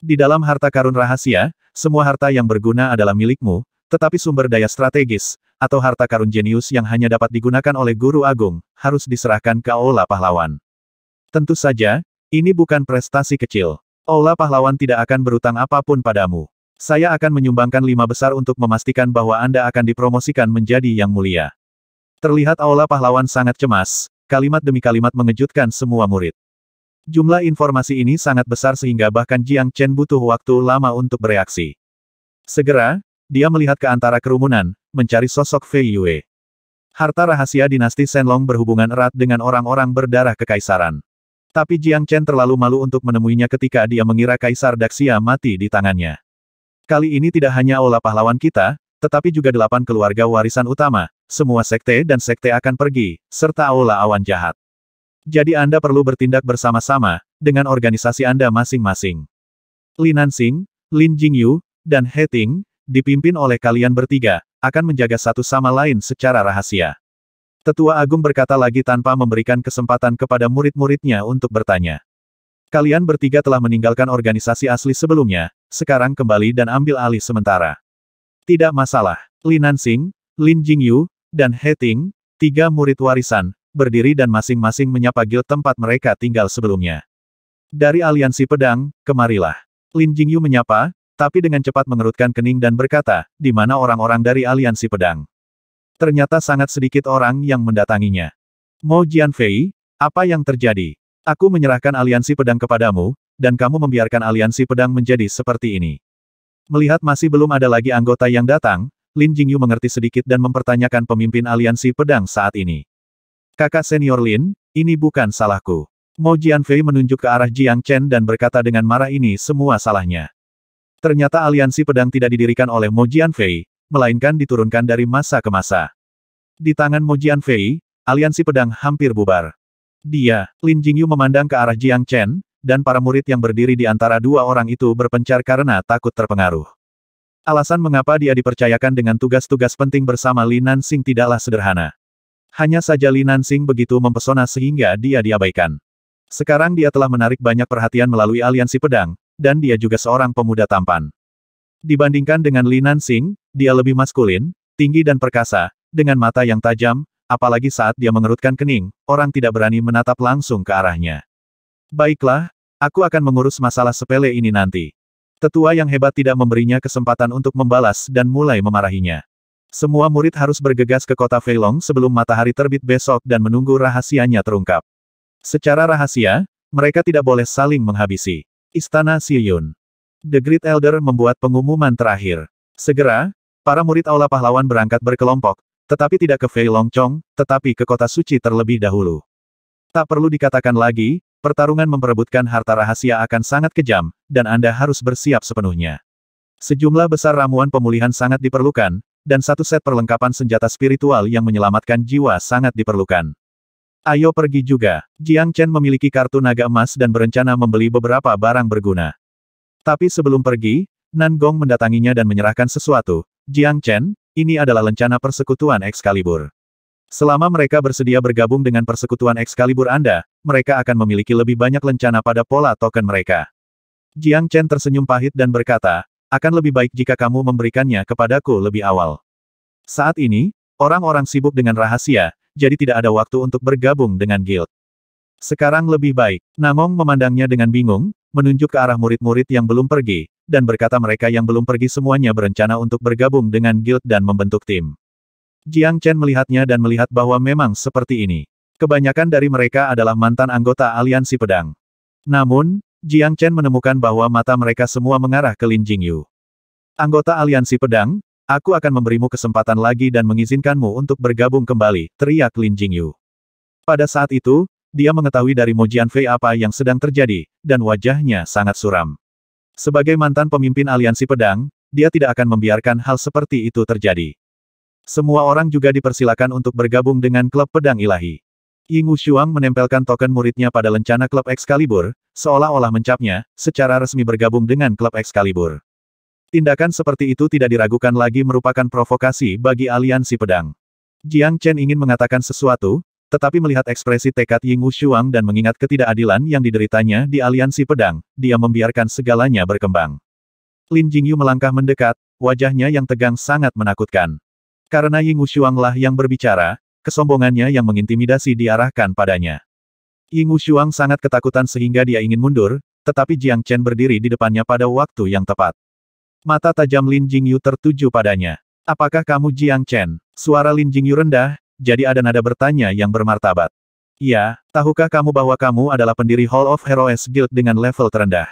Di dalam harta karun rahasia, semua harta yang berguna adalah milikmu, tetapi sumber daya strategis, atau harta karun jenius yang hanya dapat digunakan oleh guru agung, harus diserahkan ke Aula Pahlawan. Tentu saja, ini bukan prestasi kecil. Aula Pahlawan tidak akan berutang apapun padamu. Saya akan menyumbangkan lima besar untuk memastikan bahwa Anda akan dipromosikan menjadi yang mulia. Terlihat Aula Pahlawan sangat cemas, kalimat demi kalimat mengejutkan semua murid. Jumlah informasi ini sangat besar sehingga bahkan Jiang Chen butuh waktu lama untuk bereaksi. Segera, dia melihat ke antara kerumunan, mencari sosok Fei Yue. Harta rahasia dinasti Senlong berhubungan erat dengan orang-orang berdarah kekaisaran. Tapi Jiang Chen terlalu malu untuk menemuinya ketika dia mengira Kaisar Daxia mati di tangannya. Kali ini tidak hanya Aula pahlawan kita, tetapi juga delapan keluarga warisan utama, semua sekte dan sekte akan pergi, serta aula awan jahat. Jadi Anda perlu bertindak bersama-sama, dengan organisasi Anda masing-masing. Li Sing, Lin Jingyu, dan He Ting, dipimpin oleh kalian bertiga, akan menjaga satu sama lain secara rahasia. Tetua Agung berkata lagi tanpa memberikan kesempatan kepada murid-muridnya untuk bertanya. Kalian bertiga telah meninggalkan organisasi asli sebelumnya, sekarang kembali dan ambil alih sementara. Tidak masalah, Lin Nansing, Lin Jingyu, dan He Ting, tiga murid warisan, berdiri dan masing-masing menyapa gil tempat mereka tinggal sebelumnya. Dari aliansi pedang, kemarilah. Lin Jingyu menyapa, tapi dengan cepat mengerutkan kening dan berkata, di mana orang-orang dari aliansi pedang. Ternyata sangat sedikit orang yang mendatanginya. Mo Jianfei, apa yang terjadi? Aku menyerahkan aliansi pedang kepadamu, dan kamu membiarkan aliansi pedang menjadi seperti ini. Melihat masih belum ada lagi anggota yang datang, Lin Jingyu mengerti sedikit dan mempertanyakan pemimpin aliansi pedang saat ini. Kakak senior Lin, ini bukan salahku. Mo Jianfei menunjuk ke arah Jiang Chen dan berkata dengan marah ini semua salahnya. Ternyata aliansi pedang tidak didirikan oleh Mo Jianfei, melainkan diturunkan dari masa ke masa. Di tangan Mo Jianfei, aliansi pedang hampir bubar. Dia, Lin Jingyu memandang ke arah Jiang Chen, dan para murid yang berdiri di antara dua orang itu berpencar karena takut terpengaruh. Alasan mengapa dia dipercayakan dengan tugas-tugas penting bersama Li Nansing tidaklah sederhana. Hanya saja Li Nansing begitu mempesona sehingga dia diabaikan. Sekarang dia telah menarik banyak perhatian melalui aliansi pedang, dan dia juga seorang pemuda tampan. Dibandingkan dengan Li Nansing, dia lebih maskulin, tinggi dan perkasa, dengan mata yang tajam, apalagi saat dia mengerutkan kening, orang tidak berani menatap langsung ke arahnya. Baiklah, aku akan mengurus masalah sepele ini nanti. Tetua yang hebat tidak memberinya kesempatan untuk membalas dan mulai memarahinya. Semua murid harus bergegas ke kota Feilong sebelum matahari terbit besok dan menunggu rahasianya terungkap. Secara rahasia, mereka tidak boleh saling menghabisi. Istana Siyun. The Great Elder membuat pengumuman terakhir. Segera, para murid Aula Pahlawan berangkat berkelompok, tetapi tidak ke Feilong Chong, tetapi ke kota suci terlebih dahulu. Tak perlu dikatakan lagi, Pertarungan memperebutkan harta rahasia akan sangat kejam, dan Anda harus bersiap sepenuhnya. Sejumlah besar ramuan pemulihan sangat diperlukan, dan satu set perlengkapan senjata spiritual yang menyelamatkan jiwa sangat diperlukan. Ayo pergi juga. Jiang Chen memiliki kartu naga emas dan berencana membeli beberapa barang berguna. Tapi sebelum pergi, Nan Gong mendatanginya dan menyerahkan sesuatu. Jiang Chen, ini adalah lencana persekutuan Excalibur. Selama mereka bersedia bergabung dengan persekutuan Excalibur Anda, mereka akan memiliki lebih banyak lencana pada pola token mereka. Jiang Chen tersenyum pahit dan berkata, akan lebih baik jika kamu memberikannya kepadaku lebih awal. Saat ini, orang-orang sibuk dengan rahasia, jadi tidak ada waktu untuk bergabung dengan guild. Sekarang lebih baik, Namong memandangnya dengan bingung, menunjuk ke arah murid-murid yang belum pergi, dan berkata mereka yang belum pergi semuanya berencana untuk bergabung dengan guild dan membentuk tim. Jiang Chen melihatnya dan melihat bahwa memang seperti ini. Kebanyakan dari mereka adalah mantan anggota aliansi pedang. Namun, Jiang Chen menemukan bahwa mata mereka semua mengarah ke Lin Jingyu. Anggota aliansi pedang, aku akan memberimu kesempatan lagi dan mengizinkanmu untuk bergabung kembali, teriak Lin Jingyu. Pada saat itu, dia mengetahui dari Mo Jianfei apa yang sedang terjadi, dan wajahnya sangat suram. Sebagai mantan pemimpin aliansi pedang, dia tidak akan membiarkan hal seperti itu terjadi. Semua orang juga dipersilakan untuk bergabung dengan klub pedang ilahi. Yingu Shuang menempelkan token muridnya pada lencana klub Excalibur, seolah-olah mencapnya, secara resmi bergabung dengan klub Excalibur. Tindakan seperti itu tidak diragukan lagi merupakan provokasi bagi aliansi pedang. Jiang Chen ingin mengatakan sesuatu, tetapi melihat ekspresi tekad Ying Shuang dan mengingat ketidakadilan yang dideritanya di aliansi pedang, dia membiarkan segalanya berkembang. Lin Jingyu melangkah mendekat, wajahnya yang tegang sangat menakutkan. Karena Ying Wushuanglah yang berbicara, kesombongannya yang mengintimidasi diarahkan padanya. Ying Wushuang sangat ketakutan sehingga dia ingin mundur, tetapi Jiang Chen berdiri di depannya pada waktu yang tepat. Mata tajam Lin Jingyu tertuju padanya. Apakah kamu Jiang Chen? Suara Lin Jingyu rendah, jadi ada nada bertanya yang bermartabat. Ya, tahukah kamu bahwa kamu adalah pendiri Hall of Heroes Guild dengan level terendah?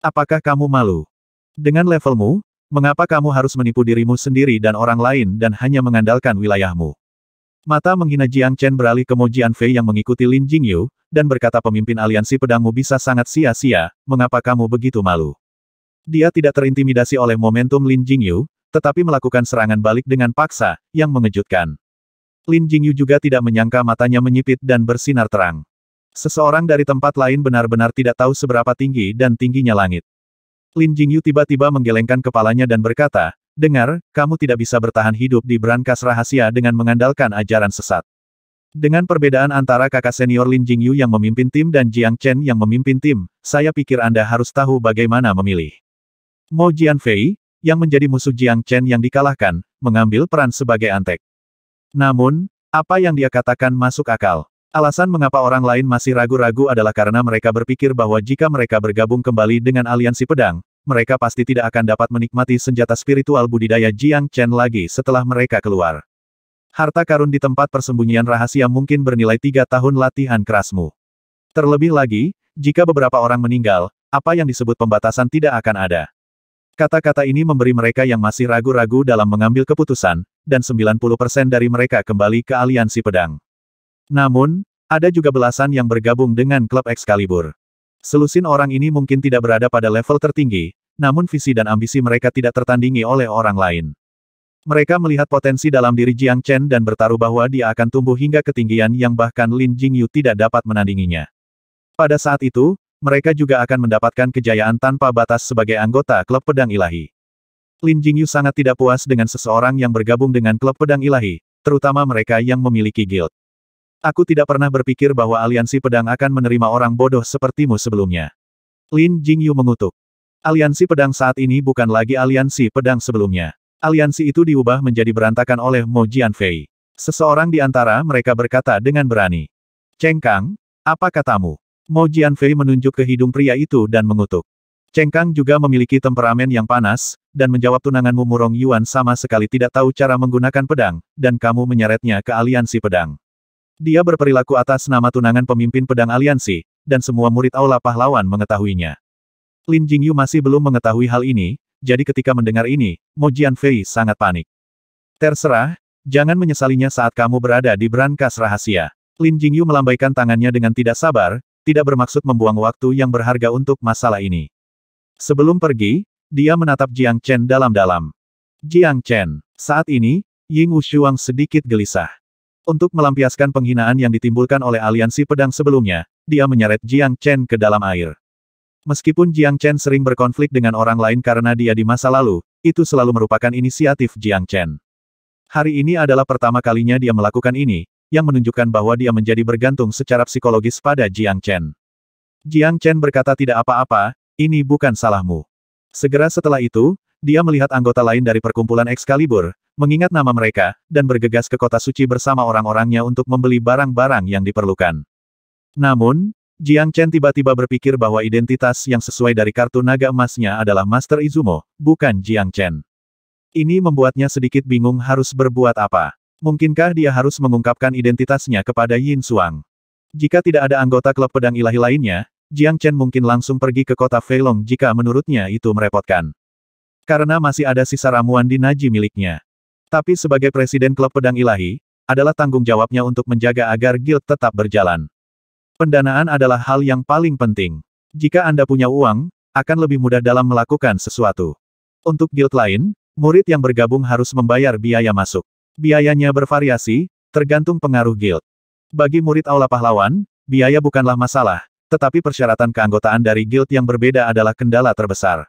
Apakah kamu malu? Dengan levelmu, Mengapa kamu harus menipu dirimu sendiri dan orang lain dan hanya mengandalkan wilayahmu? Mata menghina Jiang Chen beralih ke Mo Jianfei yang mengikuti Lin Jingyu, dan berkata pemimpin aliansi pedangmu bisa sangat sia-sia, mengapa kamu begitu malu? Dia tidak terintimidasi oleh momentum Lin Jingyu, tetapi melakukan serangan balik dengan paksa, yang mengejutkan. Lin Jingyu juga tidak menyangka matanya menyipit dan bersinar terang. Seseorang dari tempat lain benar-benar tidak tahu seberapa tinggi dan tingginya langit. Lin Jingyu tiba-tiba menggelengkan kepalanya dan berkata, Dengar, kamu tidak bisa bertahan hidup di brankas rahasia dengan mengandalkan ajaran sesat. Dengan perbedaan antara kakak senior Lin Jingyu yang memimpin tim dan Jiang Chen yang memimpin tim, saya pikir Anda harus tahu bagaimana memilih. Mo Jianfei, yang menjadi musuh Jiang Chen yang dikalahkan, mengambil peran sebagai antek. Namun, apa yang dia katakan masuk akal. Alasan mengapa orang lain masih ragu-ragu adalah karena mereka berpikir bahwa jika mereka bergabung kembali dengan aliansi pedang, mereka pasti tidak akan dapat menikmati senjata spiritual budidaya Jiang Chen lagi setelah mereka keluar. Harta karun di tempat persembunyian rahasia mungkin bernilai tiga tahun latihan kerasmu. Terlebih lagi, jika beberapa orang meninggal, apa yang disebut pembatasan tidak akan ada. Kata-kata ini memberi mereka yang masih ragu-ragu dalam mengambil keputusan, dan 90% dari mereka kembali ke aliansi pedang. Namun, ada juga belasan yang bergabung dengan klub Excalibur. Selusin orang ini mungkin tidak berada pada level tertinggi, namun visi dan ambisi mereka tidak tertandingi oleh orang lain. Mereka melihat potensi dalam diri Jiang Chen dan bertaruh bahwa dia akan tumbuh hingga ketinggian yang bahkan Lin Jingyu tidak dapat menandinginya. Pada saat itu, mereka juga akan mendapatkan kejayaan tanpa batas sebagai anggota klub pedang ilahi. Lin Jingyu sangat tidak puas dengan seseorang yang bergabung dengan klub pedang ilahi, terutama mereka yang memiliki guild. Aku tidak pernah berpikir bahwa aliansi pedang akan menerima orang bodoh sepertimu sebelumnya. Lin Jingyu mengutuk. Aliansi pedang saat ini bukan lagi aliansi pedang sebelumnya. Aliansi itu diubah menjadi berantakan oleh Mo Jianfei. Seseorang di antara mereka berkata dengan berani. Cheng Kang, apa katamu? Mo Jianfei menunjuk ke hidung pria itu dan mengutuk. Cheng Kang juga memiliki temperamen yang panas, dan menjawab tunanganmu Murong Yuan sama sekali tidak tahu cara menggunakan pedang, dan kamu menyeretnya ke aliansi pedang. Dia berperilaku atas nama tunangan pemimpin pedang aliansi, dan semua murid aula pahlawan mengetahuinya. Lin Jingyu masih belum mengetahui hal ini, jadi ketika mendengar ini, Mo Jianfei sangat panik. Terserah, jangan menyesalinya saat kamu berada di berangkas rahasia. Lin Jingyu melambaikan tangannya dengan tidak sabar, tidak bermaksud membuang waktu yang berharga untuk masalah ini. Sebelum pergi, dia menatap Jiang Chen dalam-dalam. Jiang Chen, saat ini, Ying Wushuang sedikit gelisah. Untuk melampiaskan penghinaan yang ditimbulkan oleh aliansi pedang sebelumnya, dia menyeret Jiang Chen ke dalam air. Meskipun Jiang Chen sering berkonflik dengan orang lain karena dia di masa lalu, itu selalu merupakan inisiatif Jiang Chen. Hari ini adalah pertama kalinya dia melakukan ini, yang menunjukkan bahwa dia menjadi bergantung secara psikologis pada Jiang Chen. Jiang Chen berkata tidak apa-apa, ini bukan salahmu. Segera setelah itu, dia melihat anggota lain dari perkumpulan Excalibur, mengingat nama mereka, dan bergegas ke kota suci bersama orang-orangnya untuk membeli barang-barang yang diperlukan. Namun, Jiang Chen tiba-tiba berpikir bahwa identitas yang sesuai dari kartu naga emasnya adalah Master Izumo, bukan Jiang Chen. Ini membuatnya sedikit bingung harus berbuat apa. Mungkinkah dia harus mengungkapkan identitasnya kepada Yin Suang? Jika tidak ada anggota klub pedang ilahi lainnya, Jiang Chen mungkin langsung pergi ke kota Feilong jika menurutnya itu merepotkan. Karena masih ada sisa ramuan di Naji miliknya. Tapi sebagai presiden klub pedang ilahi, adalah tanggung jawabnya untuk menjaga agar guild tetap berjalan. Pendanaan adalah hal yang paling penting. Jika Anda punya uang, akan lebih mudah dalam melakukan sesuatu. Untuk guild lain, murid yang bergabung harus membayar biaya masuk. Biayanya bervariasi, tergantung pengaruh guild. Bagi murid aula pahlawan, biaya bukanlah masalah, tetapi persyaratan keanggotaan dari guild yang berbeda adalah kendala terbesar.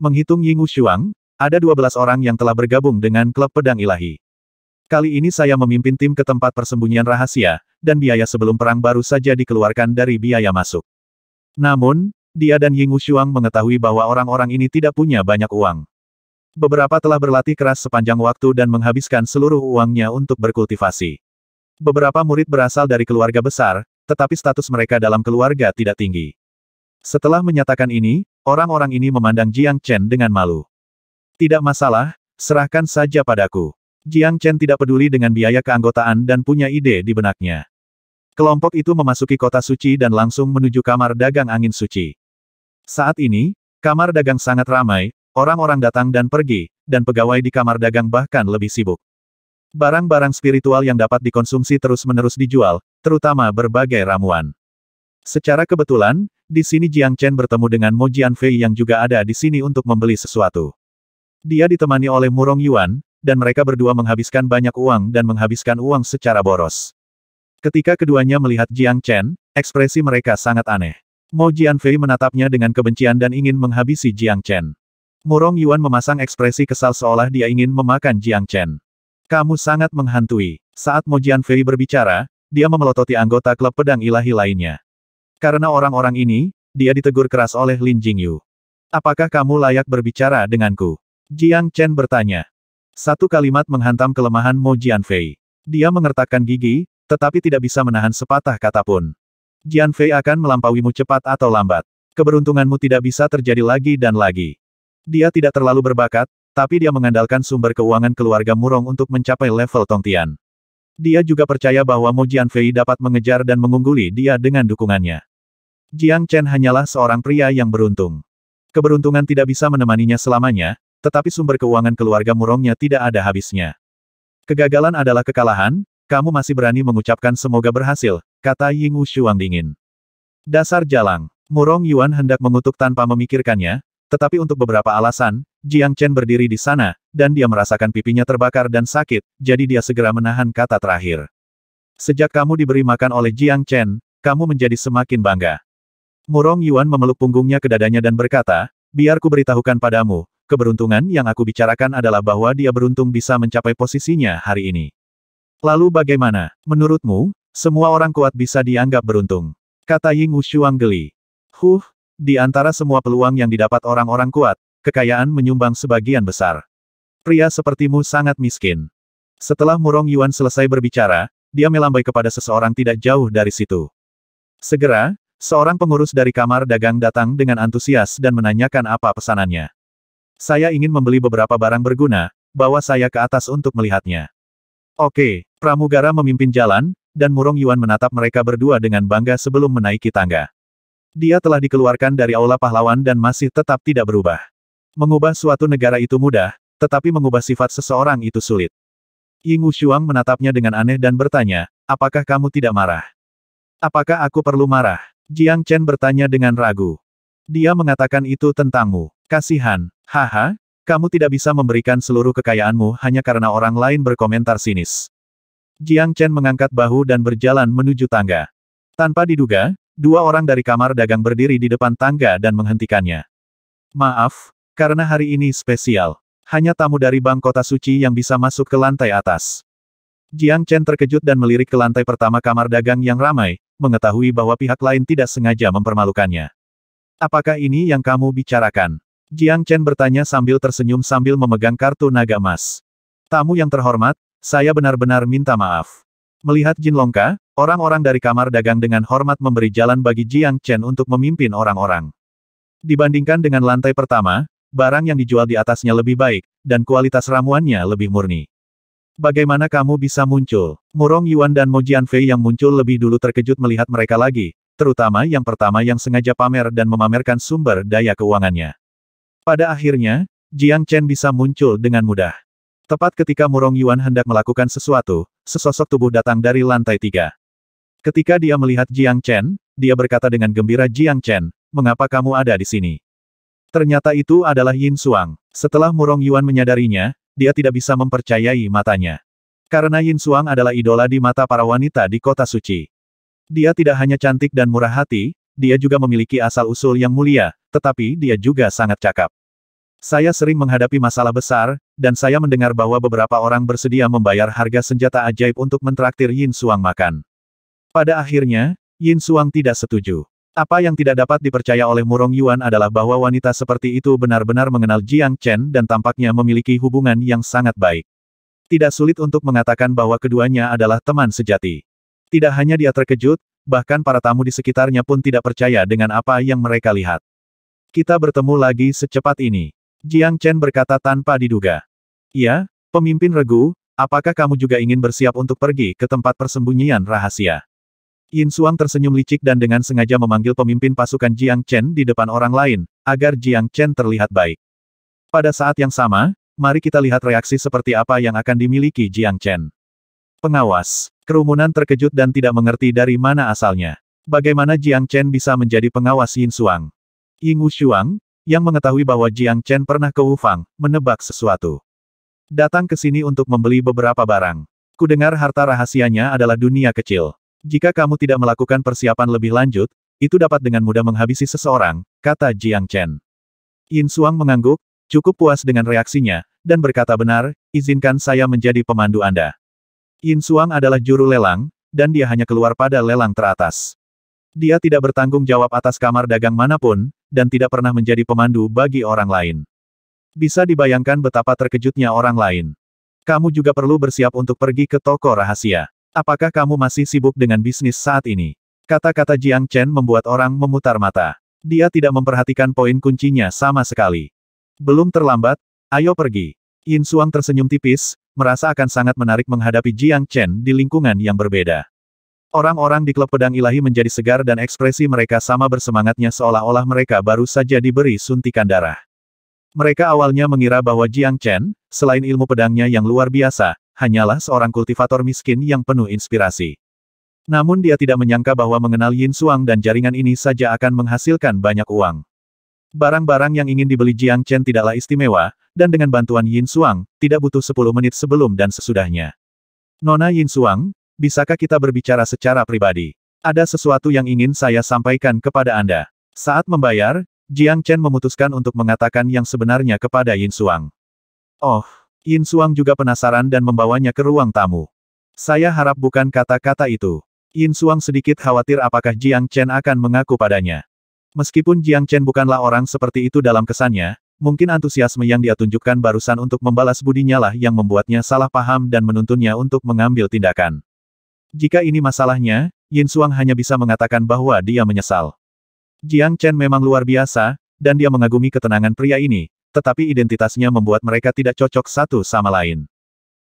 Menghitung Ying Shuang, ada 12 orang yang telah bergabung dengan klub pedang ilahi. Kali ini saya memimpin tim ke tempat persembunyian rahasia, dan biaya sebelum perang baru saja dikeluarkan dari biaya masuk. Namun, dia dan Ying Shuang mengetahui bahwa orang-orang ini tidak punya banyak uang. Beberapa telah berlatih keras sepanjang waktu dan menghabiskan seluruh uangnya untuk berkultivasi. Beberapa murid berasal dari keluarga besar, tetapi status mereka dalam keluarga tidak tinggi. Setelah menyatakan ini, Orang-orang ini memandang Jiang Chen dengan malu. Tidak masalah, serahkan saja padaku. Jiang Chen tidak peduli dengan biaya keanggotaan dan punya ide di benaknya. Kelompok itu memasuki kota suci dan langsung menuju kamar dagang angin suci. Saat ini, kamar dagang sangat ramai, orang-orang datang dan pergi, dan pegawai di kamar dagang bahkan lebih sibuk. Barang-barang spiritual yang dapat dikonsumsi terus-menerus dijual, terutama berbagai ramuan. Secara kebetulan, di sini Jiang Chen bertemu dengan Mo Jianfei yang juga ada di sini untuk membeli sesuatu. Dia ditemani oleh Murong Yuan, dan mereka berdua menghabiskan banyak uang dan menghabiskan uang secara boros. Ketika keduanya melihat Jiang Chen, ekspresi mereka sangat aneh. Mo Jianfei menatapnya dengan kebencian dan ingin menghabisi Jiang Chen. Murong Yuan memasang ekspresi kesal seolah dia ingin memakan Jiang Chen. Kamu sangat menghantui. Saat Mo Jianfei berbicara, dia memelototi anggota klub pedang ilahi lainnya. Karena orang-orang ini, dia ditegur keras oleh Lin Jingyu. Apakah kamu layak berbicara denganku? Jiang Chen bertanya. Satu kalimat menghantam kelemahan Mo Jianfei. Dia mengertakkan gigi, tetapi tidak bisa menahan sepatah kata pun. Jianfei akan melampauimu cepat atau lambat. Keberuntunganmu tidak bisa terjadi lagi dan lagi. Dia tidak terlalu berbakat, tapi dia mengandalkan sumber keuangan keluarga Murong untuk mencapai level Tongtian. Dia juga percaya bahwa Mo Jianfei dapat mengejar dan mengungguli dia dengan dukungannya. Jiang Chen hanyalah seorang pria yang beruntung. Keberuntungan tidak bisa menemaninya selamanya, tetapi sumber keuangan keluarga murongnya tidak ada habisnya. Kegagalan adalah kekalahan, kamu masih berani mengucapkan semoga berhasil, kata Ying Wu Wushuang dingin. Dasar jalang, Murong Yuan hendak mengutuk tanpa memikirkannya, tetapi untuk beberapa alasan, Jiang Chen berdiri di sana, dan dia merasakan pipinya terbakar dan sakit, jadi dia segera menahan kata terakhir. Sejak kamu diberi makan oleh Jiang Chen, kamu menjadi semakin bangga. Murong Yuan memeluk punggungnya ke dadanya dan berkata, biar ku beritahukan padamu, keberuntungan yang aku bicarakan adalah bahwa dia beruntung bisa mencapai posisinya hari ini. Lalu bagaimana, menurutmu, semua orang kuat bisa dianggap beruntung? Kata Ying Wushuang geli. Huh, di antara semua peluang yang didapat orang-orang kuat, kekayaan menyumbang sebagian besar. Pria sepertimu sangat miskin. Setelah Murong Yuan selesai berbicara, dia melambai kepada seseorang tidak jauh dari situ. Segera, Seorang pengurus dari kamar dagang datang dengan antusias dan menanyakan apa pesanannya. Saya ingin membeli beberapa barang berguna, bawa saya ke atas untuk melihatnya. Oke, pramugara memimpin jalan, dan Murong Yuan menatap mereka berdua dengan bangga sebelum menaiki tangga. Dia telah dikeluarkan dari aula pahlawan dan masih tetap tidak berubah. Mengubah suatu negara itu mudah, tetapi mengubah sifat seseorang itu sulit. Ying Wushuang menatapnya dengan aneh dan bertanya, apakah kamu tidak marah? Apakah aku perlu marah? Jiang Chen bertanya dengan ragu. Dia mengatakan itu tentangmu. Kasihan. Haha, kamu tidak bisa memberikan seluruh kekayaanmu hanya karena orang lain berkomentar sinis. Jiang Chen mengangkat bahu dan berjalan menuju tangga. Tanpa diduga, dua orang dari kamar dagang berdiri di depan tangga dan menghentikannya. Maaf, karena hari ini spesial. Hanya tamu dari Bank Kota Suci yang bisa masuk ke lantai atas. Jiang Chen terkejut dan melirik ke lantai pertama kamar dagang yang ramai, mengetahui bahwa pihak lain tidak sengaja mempermalukannya. Apakah ini yang kamu bicarakan? Jiang Chen bertanya sambil tersenyum sambil memegang kartu naga emas. Tamu yang terhormat, saya benar-benar minta maaf. Melihat Jin Longka, orang-orang dari kamar dagang dengan hormat memberi jalan bagi Jiang Chen untuk memimpin orang-orang. Dibandingkan dengan lantai pertama, barang yang dijual di atasnya lebih baik, dan kualitas ramuannya lebih murni. Bagaimana kamu bisa muncul? Murong Yuan dan Mo Jianfei yang muncul lebih dulu terkejut melihat mereka lagi, terutama yang pertama yang sengaja pamer dan memamerkan sumber daya keuangannya. Pada akhirnya, Jiang Chen bisa muncul dengan mudah. Tepat ketika Murong Yuan hendak melakukan sesuatu, sesosok tubuh datang dari lantai tiga. Ketika dia melihat Jiang Chen, dia berkata dengan gembira Jiang Chen, mengapa kamu ada di sini? Ternyata itu adalah Yin Suang. Setelah Murong Yuan menyadarinya, dia tidak bisa mempercayai matanya. Karena Yin Suang adalah idola di mata para wanita di kota suci. Dia tidak hanya cantik dan murah hati, dia juga memiliki asal-usul yang mulia, tetapi dia juga sangat cakap. Saya sering menghadapi masalah besar, dan saya mendengar bahwa beberapa orang bersedia membayar harga senjata ajaib untuk mentraktir Yin Suang makan. Pada akhirnya, Yin Suang tidak setuju. Apa yang tidak dapat dipercaya oleh Murong Yuan adalah bahwa wanita seperti itu benar-benar mengenal Jiang Chen dan tampaknya memiliki hubungan yang sangat baik. Tidak sulit untuk mengatakan bahwa keduanya adalah teman sejati. Tidak hanya dia terkejut, bahkan para tamu di sekitarnya pun tidak percaya dengan apa yang mereka lihat. Kita bertemu lagi secepat ini. Jiang Chen berkata tanpa diduga. Ya, pemimpin regu, apakah kamu juga ingin bersiap untuk pergi ke tempat persembunyian rahasia? Yin Suang tersenyum licik dan dengan sengaja memanggil pemimpin pasukan Jiang Chen di depan orang lain, agar Jiang Chen terlihat baik. Pada saat yang sama, mari kita lihat reaksi seperti apa yang akan dimiliki Jiang Chen. Pengawas. Kerumunan terkejut dan tidak mengerti dari mana asalnya. Bagaimana Jiang Chen bisa menjadi pengawas Yin Suang? Ying Wushuang, yang mengetahui bahwa Jiang Chen pernah ke Wufang, menebak sesuatu. Datang ke sini untuk membeli beberapa barang. Kudengar harta rahasianya adalah dunia kecil. Jika kamu tidak melakukan persiapan lebih lanjut, itu dapat dengan mudah menghabisi seseorang, kata Jiang Chen. Yin Suang mengangguk, cukup puas dengan reaksinya, dan berkata benar, izinkan saya menjadi pemandu Anda. Yin Suang adalah juru lelang, dan dia hanya keluar pada lelang teratas. Dia tidak bertanggung jawab atas kamar dagang manapun, dan tidak pernah menjadi pemandu bagi orang lain. Bisa dibayangkan betapa terkejutnya orang lain. Kamu juga perlu bersiap untuk pergi ke toko rahasia. Apakah kamu masih sibuk dengan bisnis saat ini? Kata-kata Jiang Chen membuat orang memutar mata. Dia tidak memperhatikan poin kuncinya sama sekali. Belum terlambat, ayo pergi. Yin Suang tersenyum tipis, merasa akan sangat menarik menghadapi Jiang Chen di lingkungan yang berbeda. Orang-orang di klub pedang ilahi menjadi segar dan ekspresi mereka sama bersemangatnya seolah-olah mereka baru saja diberi suntikan darah. Mereka awalnya mengira bahwa Jiang Chen, selain ilmu pedangnya yang luar biasa, hanyalah seorang kultivator miskin yang penuh inspirasi. Namun dia tidak menyangka bahwa mengenal Yin Suang dan jaringan ini saja akan menghasilkan banyak uang. Barang-barang yang ingin dibeli Jiang Chen tidaklah istimewa, dan dengan bantuan Yin Suang, tidak butuh 10 menit sebelum dan sesudahnya. Nona Yin Suang, bisakah kita berbicara secara pribadi? Ada sesuatu yang ingin saya sampaikan kepada Anda. Saat membayar, Jiang Chen memutuskan untuk mengatakan yang sebenarnya kepada Yin Suang. Oh, Yin Suang juga penasaran dan membawanya ke ruang tamu. Saya harap bukan kata-kata itu. Yin Suang sedikit khawatir apakah Jiang Chen akan mengaku padanya. Meskipun Jiang Chen bukanlah orang seperti itu dalam kesannya, mungkin antusiasme yang dia tunjukkan barusan untuk membalas budinya lah yang membuatnya salah paham dan menuntunnya untuk mengambil tindakan. Jika ini masalahnya, Yin Suang hanya bisa mengatakan bahwa dia menyesal. Jiang Chen memang luar biasa, dan dia mengagumi ketenangan pria ini, tetapi identitasnya membuat mereka tidak cocok satu sama lain.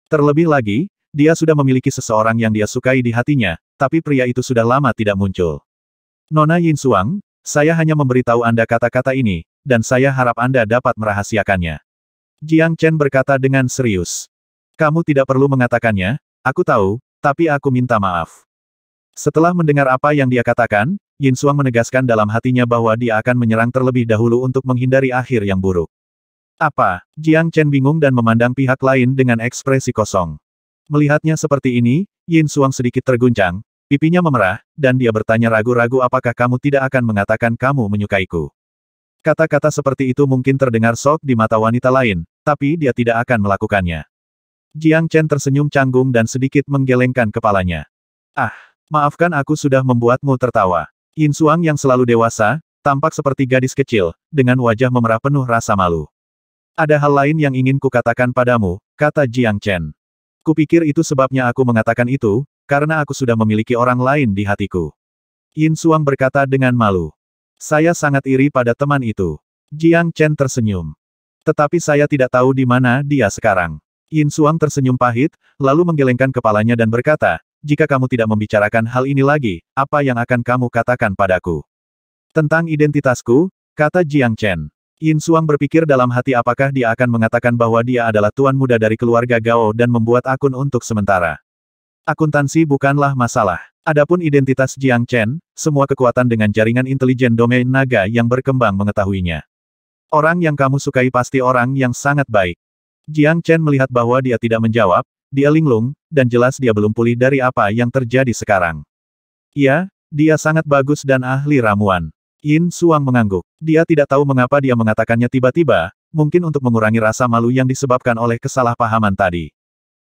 Terlebih lagi, dia sudah memiliki seseorang yang dia sukai di hatinya, tapi pria itu sudah lama tidak muncul. Nona Yin Suang, saya hanya memberitahu Anda kata-kata ini, dan saya harap Anda dapat merahasiakannya. Jiang Chen berkata dengan serius. Kamu tidak perlu mengatakannya, aku tahu, tapi aku minta maaf. Setelah mendengar apa yang dia katakan, Yin Suang menegaskan dalam hatinya bahwa dia akan menyerang terlebih dahulu untuk menghindari akhir yang buruk. Apa? Jiang Chen bingung dan memandang pihak lain dengan ekspresi kosong. Melihatnya seperti ini, Yin Suang sedikit terguncang, pipinya memerah, dan dia bertanya ragu-ragu apakah kamu tidak akan mengatakan kamu menyukaiku. Kata-kata seperti itu mungkin terdengar sok di mata wanita lain, tapi dia tidak akan melakukannya. Jiang Chen tersenyum canggung dan sedikit menggelengkan kepalanya. Ah, maafkan aku sudah membuatmu tertawa. Yin Suang yang selalu dewasa, tampak seperti gadis kecil, dengan wajah memerah penuh rasa malu. Ada hal lain yang ingin kukatakan padamu, kata Jiang Chen. Kupikir itu sebabnya aku mengatakan itu, karena aku sudah memiliki orang lain di hatiku. Yin Suang berkata dengan malu. Saya sangat iri pada teman itu. Jiang Chen tersenyum. Tetapi saya tidak tahu di mana dia sekarang. Yin Suang tersenyum pahit, lalu menggelengkan kepalanya dan berkata, jika kamu tidak membicarakan hal ini lagi, apa yang akan kamu katakan padaku? Tentang identitasku, kata Jiang Chen. Yin Suang berpikir dalam hati apakah dia akan mengatakan bahwa dia adalah tuan muda dari keluarga Gao dan membuat akun untuk sementara. Akuntansi bukanlah masalah. Adapun identitas Jiang Chen, semua kekuatan dengan jaringan intelijen domain naga yang berkembang mengetahuinya. Orang yang kamu sukai pasti orang yang sangat baik. Jiang Chen melihat bahwa dia tidak menjawab, dia linglung, dan jelas dia belum pulih dari apa yang terjadi sekarang. Ya, dia sangat bagus dan ahli ramuan. Yin Suang mengangguk. Dia tidak tahu mengapa dia mengatakannya tiba-tiba, mungkin untuk mengurangi rasa malu yang disebabkan oleh kesalahpahaman tadi.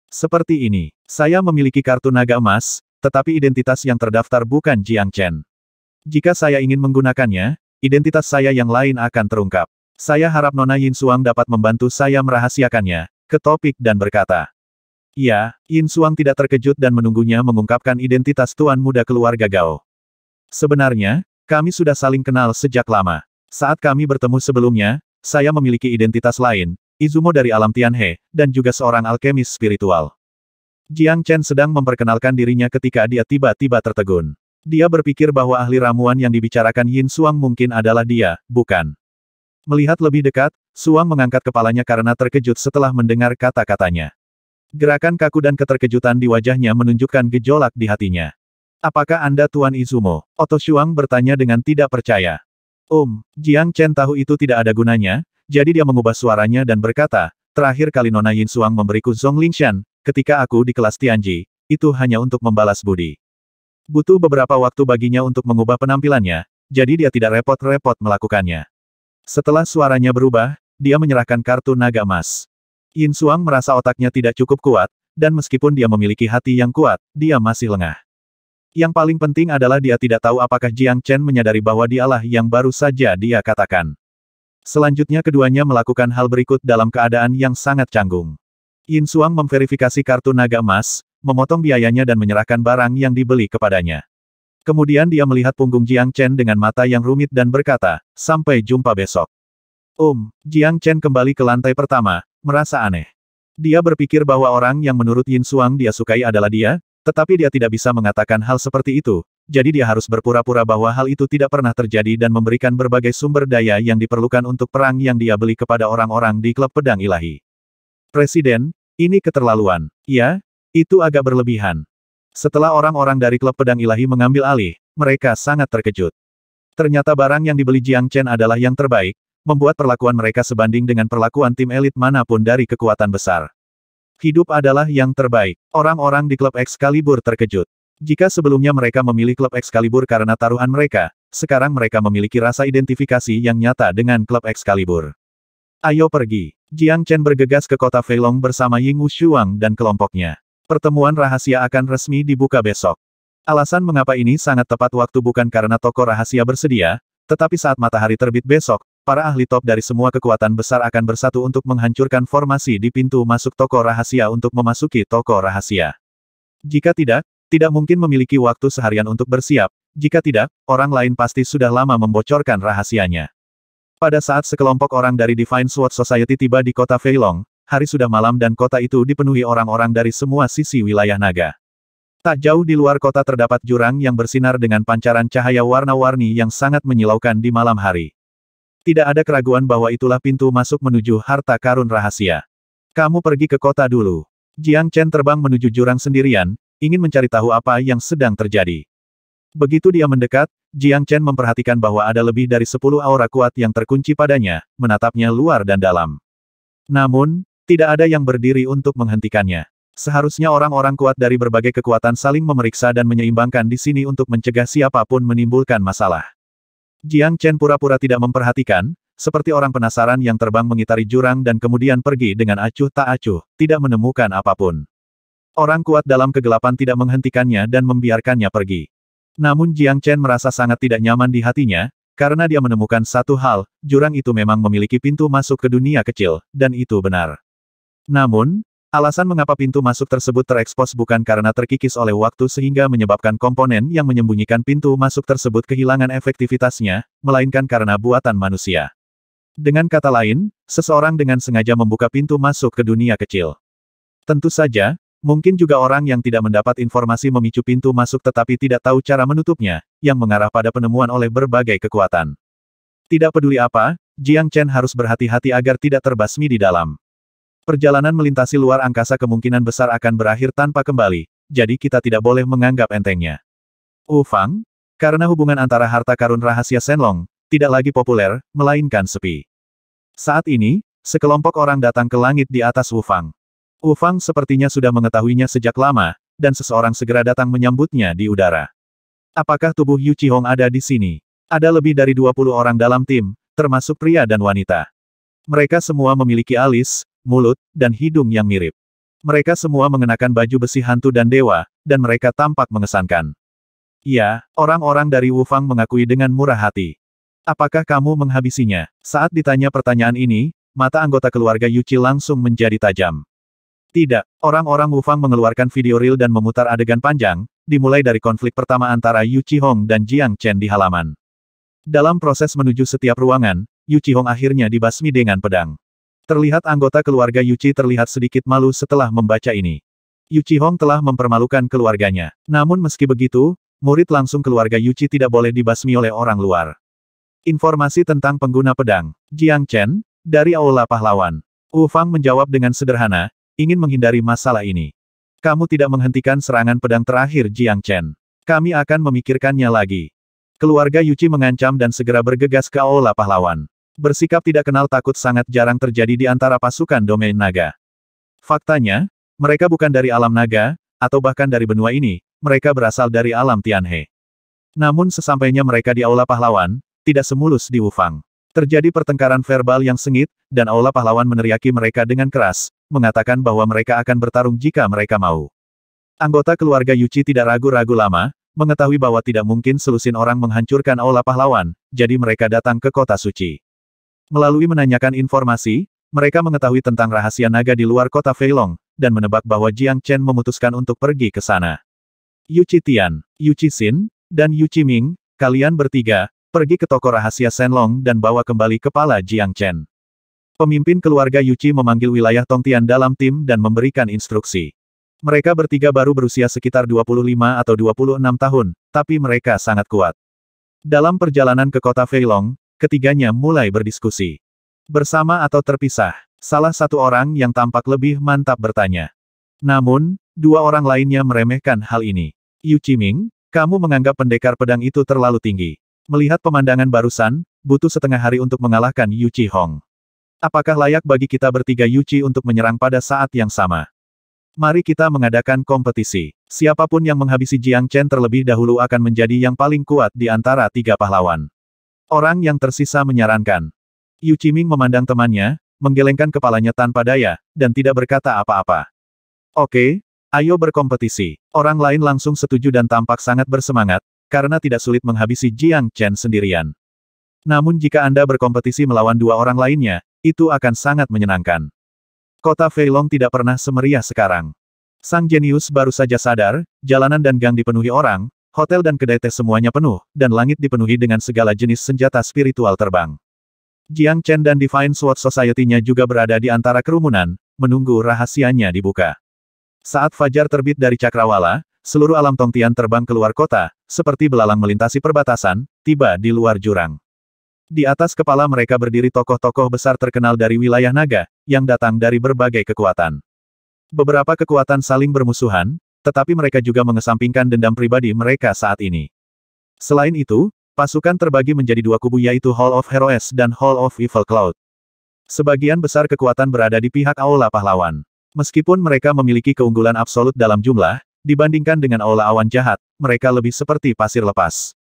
Seperti ini, saya memiliki kartu naga emas, tetapi identitas yang terdaftar bukan Jiang Chen. Jika saya ingin menggunakannya, identitas saya yang lain akan terungkap. Saya harap Nona Yin Suang dapat membantu saya merahasiakannya, ke topik dan berkata. Ya, Yin Suang tidak terkejut dan menunggunya mengungkapkan identitas tuan muda keluarga Gao. Sebenarnya, kami sudah saling kenal sejak lama. Saat kami bertemu sebelumnya, saya memiliki identitas lain, Izumo dari alam Tianhe, dan juga seorang alkemis spiritual. Jiang Chen sedang memperkenalkan dirinya ketika dia tiba-tiba tertegun. Dia berpikir bahwa ahli ramuan yang dibicarakan Yin Suang mungkin adalah dia, bukan. Melihat lebih dekat, Suang mengangkat kepalanya karena terkejut setelah mendengar kata-katanya. Gerakan kaku dan keterkejutan di wajahnya menunjukkan gejolak di hatinya. Apakah Anda Tuan Izumo? Oto Shuang bertanya dengan tidak percaya. Um, Jiang Chen tahu itu tidak ada gunanya, jadi dia mengubah suaranya dan berkata, terakhir kali Nona Yin Suang memberiku Zhong Lingshan, ketika aku di kelas Tianji, itu hanya untuk membalas budi. Butuh beberapa waktu baginya untuk mengubah penampilannya, jadi dia tidak repot-repot melakukannya. Setelah suaranya berubah, dia menyerahkan kartu naga emas. Yin Suang merasa otaknya tidak cukup kuat, dan meskipun dia memiliki hati yang kuat, dia masih lengah. Yang paling penting adalah dia tidak tahu apakah Jiang Chen menyadari bahwa dialah yang baru saja dia katakan. Selanjutnya keduanya melakukan hal berikut dalam keadaan yang sangat canggung. Yin Suang memverifikasi kartu naga emas, memotong biayanya dan menyerahkan barang yang dibeli kepadanya. Kemudian dia melihat punggung Jiang Chen dengan mata yang rumit dan berkata, sampai jumpa besok. um, Jiang Chen kembali ke lantai pertama, merasa aneh. Dia berpikir bahwa orang yang menurut Yin Suang dia sukai adalah dia, tetapi dia tidak bisa mengatakan hal seperti itu, jadi dia harus berpura-pura bahwa hal itu tidak pernah terjadi dan memberikan berbagai sumber daya yang diperlukan untuk perang yang dia beli kepada orang-orang di klub pedang ilahi. Presiden, ini keterlaluan. Ya, itu agak berlebihan. Setelah orang-orang dari klub pedang ilahi mengambil alih, mereka sangat terkejut. Ternyata barang yang dibeli Jiang Chen adalah yang terbaik, membuat perlakuan mereka sebanding dengan perlakuan tim elit manapun dari kekuatan besar. Hidup adalah yang terbaik. Orang-orang di klub Excalibur terkejut. Jika sebelumnya mereka memilih klub Excalibur karena taruhan mereka, sekarang mereka memiliki rasa identifikasi yang nyata dengan klub Excalibur. Ayo pergi. Jiang Chen bergegas ke kota Feilong bersama Ying Wu Shuang dan kelompoknya. Pertemuan rahasia akan resmi dibuka besok. Alasan mengapa ini sangat tepat waktu bukan karena toko rahasia bersedia, tetapi saat matahari terbit besok, Para ahli top dari semua kekuatan besar akan bersatu untuk menghancurkan formasi di pintu masuk toko rahasia untuk memasuki toko rahasia. Jika tidak, tidak mungkin memiliki waktu seharian untuk bersiap, jika tidak, orang lain pasti sudah lama membocorkan rahasianya. Pada saat sekelompok orang dari Divine Sword Society tiba di kota Feilong, hari sudah malam dan kota itu dipenuhi orang-orang dari semua sisi wilayah naga. Tak jauh di luar kota terdapat jurang yang bersinar dengan pancaran cahaya warna-warni yang sangat menyilaukan di malam hari. Tidak ada keraguan bahwa itulah pintu masuk menuju harta karun rahasia. Kamu pergi ke kota dulu. Jiang Chen terbang menuju jurang sendirian, ingin mencari tahu apa yang sedang terjadi. Begitu dia mendekat, Jiang Chen memperhatikan bahwa ada lebih dari sepuluh aura kuat yang terkunci padanya, menatapnya luar dan dalam. Namun, tidak ada yang berdiri untuk menghentikannya. Seharusnya orang-orang kuat dari berbagai kekuatan saling memeriksa dan menyeimbangkan di sini untuk mencegah siapapun menimbulkan masalah. Jiang Chen pura-pura tidak memperhatikan, seperti orang penasaran yang terbang mengitari jurang dan kemudian pergi dengan acuh tak acuh, tidak menemukan apapun. Orang kuat dalam kegelapan tidak menghentikannya dan membiarkannya pergi. Namun Jiang Chen merasa sangat tidak nyaman di hatinya, karena dia menemukan satu hal, jurang itu memang memiliki pintu masuk ke dunia kecil, dan itu benar. Namun, Alasan mengapa pintu masuk tersebut terekspos bukan karena terkikis oleh waktu sehingga menyebabkan komponen yang menyembunyikan pintu masuk tersebut kehilangan efektivitasnya, melainkan karena buatan manusia. Dengan kata lain, seseorang dengan sengaja membuka pintu masuk ke dunia kecil. Tentu saja, mungkin juga orang yang tidak mendapat informasi memicu pintu masuk tetapi tidak tahu cara menutupnya, yang mengarah pada penemuan oleh berbagai kekuatan. Tidak peduli apa, Jiang Chen harus berhati-hati agar tidak terbasmi di dalam. Perjalanan melintasi luar angkasa kemungkinan besar akan berakhir tanpa kembali, jadi kita tidak boleh menganggap entengnya. Ufang, karena hubungan antara harta karun rahasia Senlong, tidak lagi populer, melainkan sepi. Saat ini, sekelompok orang datang ke langit di atas Ufang. Ufang sepertinya sudah mengetahuinya sejak lama, dan seseorang segera datang menyambutnya di udara. Apakah tubuh Yu Chihong ada di sini? Ada lebih dari 20 orang dalam tim, termasuk pria dan wanita. Mereka semua memiliki alis, mulut, dan hidung yang mirip. Mereka semua mengenakan baju besi hantu dan dewa, dan mereka tampak mengesankan. Ya, orang-orang dari Wufang mengakui dengan murah hati. Apakah kamu menghabisinya? Saat ditanya pertanyaan ini, mata anggota keluarga Yuci langsung menjadi tajam. Tidak, orang-orang Wufang mengeluarkan video reel dan memutar adegan panjang, dimulai dari konflik pertama antara Yuchi Hong dan Jiang Chen di halaman. Dalam proses menuju setiap ruangan, Yuchi Hong akhirnya dibasmi dengan pedang. Terlihat anggota keluarga Yuchi terlihat sedikit malu setelah membaca ini. Yuchi Hong telah mempermalukan keluarganya. Namun meski begitu, murid langsung keluarga Yuchi tidak boleh dibasmi oleh orang luar. Informasi tentang pengguna pedang, Jiang Chen, dari Aula Pahlawan. Wu Fang menjawab dengan sederhana, ingin menghindari masalah ini. Kamu tidak menghentikan serangan pedang terakhir Jiang Chen. Kami akan memikirkannya lagi. Keluarga Yuchi mengancam dan segera bergegas ke Aula Pahlawan. Bersikap tidak kenal takut sangat jarang terjadi di antara pasukan domain naga. Faktanya, mereka bukan dari alam naga, atau bahkan dari benua ini, mereka berasal dari alam Tianhe. Namun sesampainya mereka di Aula Pahlawan, tidak semulus di Wufang. Terjadi pertengkaran verbal yang sengit, dan Aula Pahlawan meneriaki mereka dengan keras, mengatakan bahwa mereka akan bertarung jika mereka mau. Anggota keluarga Yuci tidak ragu-ragu lama, mengetahui bahwa tidak mungkin selusin orang menghancurkan Aula Pahlawan, jadi mereka datang ke kota suci. Melalui menanyakan informasi, mereka mengetahui tentang rahasia naga di luar kota Feilong, dan menebak bahwa Jiang Chen memutuskan untuk pergi ke sana. Yu Tian, Yu Xin, dan Yu Ming, kalian bertiga, pergi ke toko rahasia Senlong dan bawa kembali kepala Jiang Chen. Pemimpin keluarga Yu Chi memanggil wilayah Tongtian dalam tim dan memberikan instruksi. Mereka bertiga baru berusia sekitar 25 atau 26 tahun, tapi mereka sangat kuat. Dalam perjalanan ke kota Feilong, Ketiganya mulai berdiskusi. Bersama atau terpisah, salah satu orang yang tampak lebih mantap bertanya. Namun, dua orang lainnya meremehkan hal ini. Yu Qiming, kamu menganggap pendekar pedang itu terlalu tinggi. Melihat pemandangan barusan, butuh setengah hari untuk mengalahkan Yu Qi Hong. Apakah layak bagi kita bertiga Yu Qi untuk menyerang pada saat yang sama? Mari kita mengadakan kompetisi. Siapapun yang menghabisi Jiang Chen terlebih dahulu akan menjadi yang paling kuat di antara tiga pahlawan. Orang yang tersisa menyarankan. Yu Qiming memandang temannya, menggelengkan kepalanya tanpa daya, dan tidak berkata apa-apa. Oke, ayo berkompetisi. Orang lain langsung setuju dan tampak sangat bersemangat, karena tidak sulit menghabisi Jiang Chen sendirian. Namun jika Anda berkompetisi melawan dua orang lainnya, itu akan sangat menyenangkan. Kota Feilong tidak pernah semeriah sekarang. Sang jenius baru saja sadar, jalanan dan gang dipenuhi orang, Hotel dan kedai teh semuanya penuh, dan langit dipenuhi dengan segala jenis senjata spiritual terbang. Jiang Chen dan Divine Sword Society-nya juga berada di antara kerumunan, menunggu rahasianya dibuka. Saat fajar terbit dari Cakrawala, seluruh alam Tongtian terbang keluar kota, seperti belalang melintasi perbatasan, tiba di luar jurang. Di atas kepala mereka berdiri tokoh-tokoh besar terkenal dari wilayah naga, yang datang dari berbagai kekuatan. Beberapa kekuatan saling bermusuhan, tetapi mereka juga mengesampingkan dendam pribadi mereka saat ini. Selain itu, pasukan terbagi menjadi dua kubu yaitu Hall of Heroes dan Hall of Evil Cloud. Sebagian besar kekuatan berada di pihak Aula Pahlawan. Meskipun mereka memiliki keunggulan absolut dalam jumlah, dibandingkan dengan Aula Awan Jahat, mereka lebih seperti pasir lepas.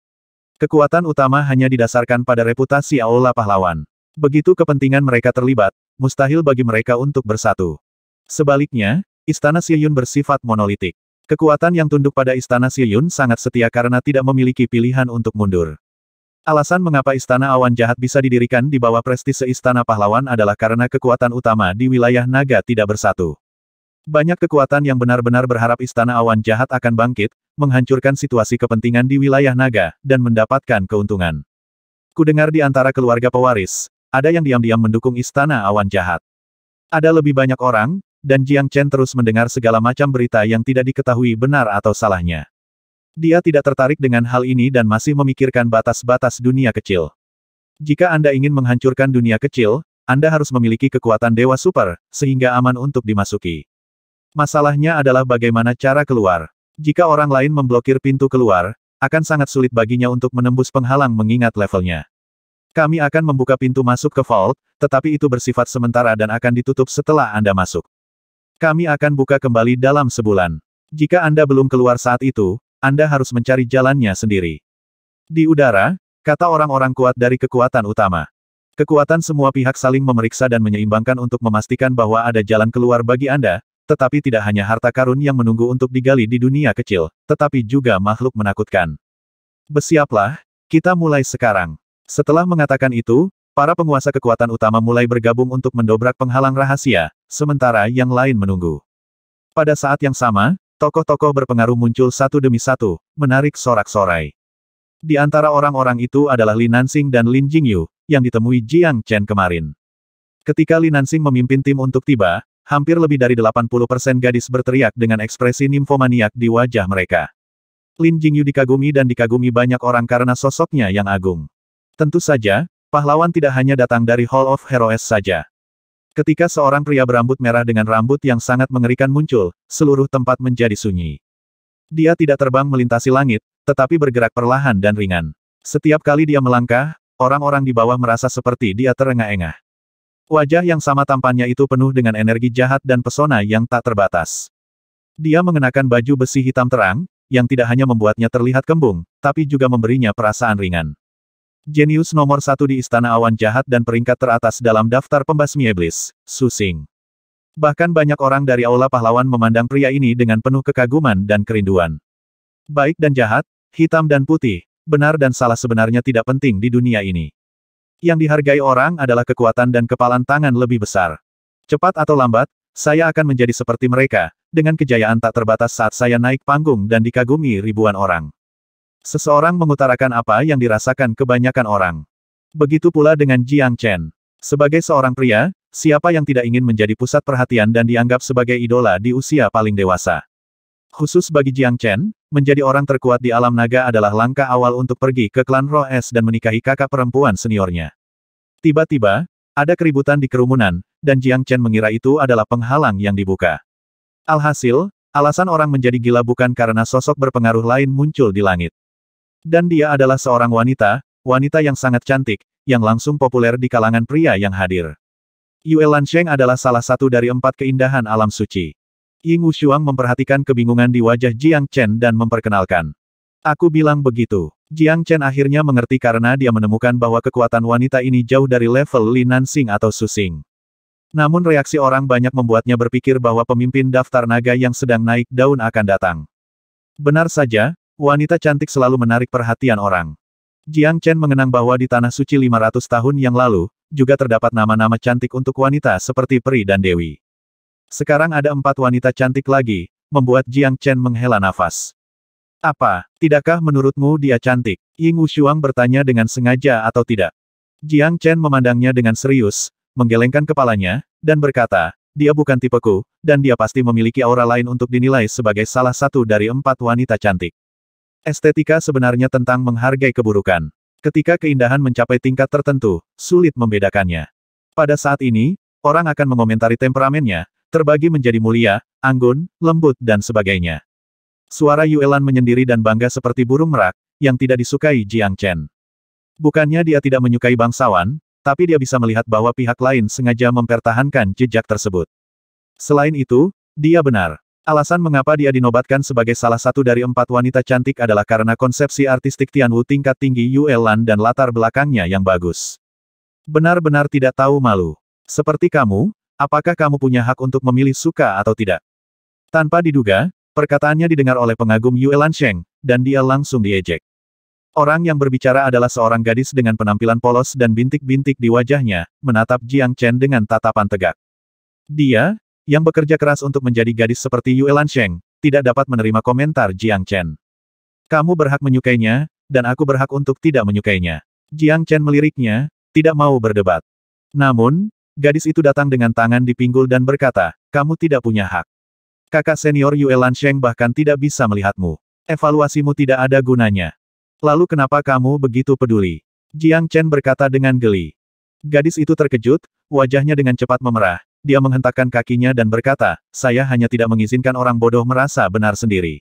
Kekuatan utama hanya didasarkan pada reputasi Aula Pahlawan. Begitu kepentingan mereka terlibat, mustahil bagi mereka untuk bersatu. Sebaliknya, Istana Siyun bersifat monolitik. Kekuatan yang tunduk pada istana Siyun sangat setia karena tidak memiliki pilihan untuk mundur. Alasan mengapa istana awan jahat bisa didirikan di bawah prestise istana pahlawan adalah karena kekuatan utama di wilayah naga tidak bersatu. Banyak kekuatan yang benar-benar berharap istana awan jahat akan bangkit, menghancurkan situasi kepentingan di wilayah naga, dan mendapatkan keuntungan. Kudengar di antara keluarga pewaris, ada yang diam-diam mendukung istana awan jahat. Ada lebih banyak orang, dan Jiang Chen terus mendengar segala macam berita yang tidak diketahui benar atau salahnya. Dia tidak tertarik dengan hal ini dan masih memikirkan batas-batas dunia kecil. Jika Anda ingin menghancurkan dunia kecil, Anda harus memiliki kekuatan Dewa Super, sehingga aman untuk dimasuki. Masalahnya adalah bagaimana cara keluar. Jika orang lain memblokir pintu keluar, akan sangat sulit baginya untuk menembus penghalang mengingat levelnya. Kami akan membuka pintu masuk ke vault, tetapi itu bersifat sementara dan akan ditutup setelah Anda masuk. Kami akan buka kembali dalam sebulan. Jika Anda belum keluar saat itu, Anda harus mencari jalannya sendiri. Di udara, kata orang-orang kuat dari kekuatan utama. Kekuatan semua pihak saling memeriksa dan menyeimbangkan untuk memastikan bahwa ada jalan keluar bagi Anda, tetapi tidak hanya harta karun yang menunggu untuk digali di dunia kecil, tetapi juga makhluk menakutkan. Bersiaplah, kita mulai sekarang. Setelah mengatakan itu, Para penguasa kekuatan utama mulai bergabung untuk mendobrak penghalang rahasia, sementara yang lain menunggu. Pada saat yang sama, tokoh-tokoh berpengaruh muncul satu demi satu, menarik sorak-sorai. Di antara orang-orang itu adalah Lin Nansing dan Lin Jingyu, yang ditemui Jiang Chen kemarin. Ketika Lin Nansing memimpin tim untuk tiba, hampir lebih dari 80% gadis berteriak dengan ekspresi nimfomaniak di wajah mereka. Lin Jingyu dikagumi dan dikagumi banyak orang karena sosoknya yang agung. Tentu saja, Pahlawan tidak hanya datang dari Hall of Heroes saja. Ketika seorang pria berambut merah dengan rambut yang sangat mengerikan muncul, seluruh tempat menjadi sunyi. Dia tidak terbang melintasi langit, tetapi bergerak perlahan dan ringan. Setiap kali dia melangkah, orang-orang di bawah merasa seperti dia terengah-engah. Wajah yang sama tampannya itu penuh dengan energi jahat dan pesona yang tak terbatas. Dia mengenakan baju besi hitam terang, yang tidak hanya membuatnya terlihat kembung, tapi juga memberinya perasaan ringan. Jenius nomor satu di Istana Awan Jahat dan peringkat teratas dalam daftar pembasmi iblis, Susing. Bahkan banyak orang dari Aula Pahlawan memandang pria ini dengan penuh kekaguman dan kerinduan. Baik dan jahat, hitam dan putih, benar dan salah sebenarnya tidak penting di dunia ini. Yang dihargai orang adalah kekuatan dan kepalan tangan lebih besar. Cepat atau lambat, saya akan menjadi seperti mereka, dengan kejayaan tak terbatas saat saya naik panggung dan dikagumi ribuan orang. Seseorang mengutarakan apa yang dirasakan kebanyakan orang. Begitu pula dengan Jiang Chen. Sebagai seorang pria, siapa yang tidak ingin menjadi pusat perhatian dan dianggap sebagai idola di usia paling dewasa? Khusus bagi Jiang Chen, menjadi orang terkuat di alam naga adalah langkah awal untuk pergi ke klan Roes dan menikahi kakak perempuan seniornya. Tiba-tiba, ada keributan di kerumunan, dan Jiang Chen mengira itu adalah penghalang yang dibuka. Alhasil, alasan orang menjadi gila bukan karena sosok berpengaruh lain muncul di langit. Dan dia adalah seorang wanita, wanita yang sangat cantik, yang langsung populer di kalangan pria yang hadir. Yue Lansheng adalah salah satu dari empat keindahan alam suci. Ying Wushuang memperhatikan kebingungan di wajah Jiang Chen dan memperkenalkan. Aku bilang begitu. Jiang Chen akhirnya mengerti karena dia menemukan bahwa kekuatan wanita ini jauh dari level Li Nansing atau Susing. Namun reaksi orang banyak membuatnya berpikir bahwa pemimpin daftar naga yang sedang naik daun akan datang. Benar saja, Wanita cantik selalu menarik perhatian orang. Jiang Chen mengenang bahwa di Tanah Suci 500 tahun yang lalu, juga terdapat nama-nama cantik untuk wanita seperti peri dan dewi. Sekarang ada empat wanita cantik lagi, membuat Jiang Chen menghela nafas. Apa, tidakkah menurutmu dia cantik? Ying Wushuang bertanya dengan sengaja atau tidak. Jiang Chen memandangnya dengan serius, menggelengkan kepalanya, dan berkata, dia bukan tipeku, dan dia pasti memiliki aura lain untuk dinilai sebagai salah satu dari empat wanita cantik. Estetika sebenarnya tentang menghargai keburukan. Ketika keindahan mencapai tingkat tertentu, sulit membedakannya. Pada saat ini, orang akan mengomentari temperamennya, terbagi menjadi mulia, anggun, lembut dan sebagainya. Suara Yuelan menyendiri dan bangga seperti burung merak, yang tidak disukai Jiang Chen. Bukannya dia tidak menyukai bangsawan, tapi dia bisa melihat bahwa pihak lain sengaja mempertahankan jejak tersebut. Selain itu, dia benar. Alasan mengapa dia dinobatkan sebagai salah satu dari empat wanita cantik adalah karena konsepsi artistik Tianwu tingkat tinggi Yuelan dan latar belakangnya yang bagus. Benar-benar tidak tahu malu. Seperti kamu, apakah kamu punya hak untuk memilih suka atau tidak? Tanpa diduga, perkataannya didengar oleh pengagum Yuelan Sheng, dan dia langsung diejek. Orang yang berbicara adalah seorang gadis dengan penampilan polos dan bintik-bintik di wajahnya, menatap Jiang Chen dengan tatapan tegak. Dia, yang bekerja keras untuk menjadi gadis seperti Yue Lansheng, tidak dapat menerima komentar Jiang Chen. Kamu berhak menyukainya, dan aku berhak untuk tidak menyukainya. Jiang Chen meliriknya, tidak mau berdebat. Namun, gadis itu datang dengan tangan di pinggul dan berkata, kamu tidak punya hak. Kakak senior Yue Lansheng bahkan tidak bisa melihatmu. Evaluasimu tidak ada gunanya. Lalu kenapa kamu begitu peduli? Jiang Chen berkata dengan geli. Gadis itu terkejut, wajahnya dengan cepat memerah, dia menghentakkan kakinya dan berkata, saya hanya tidak mengizinkan orang bodoh merasa benar sendiri.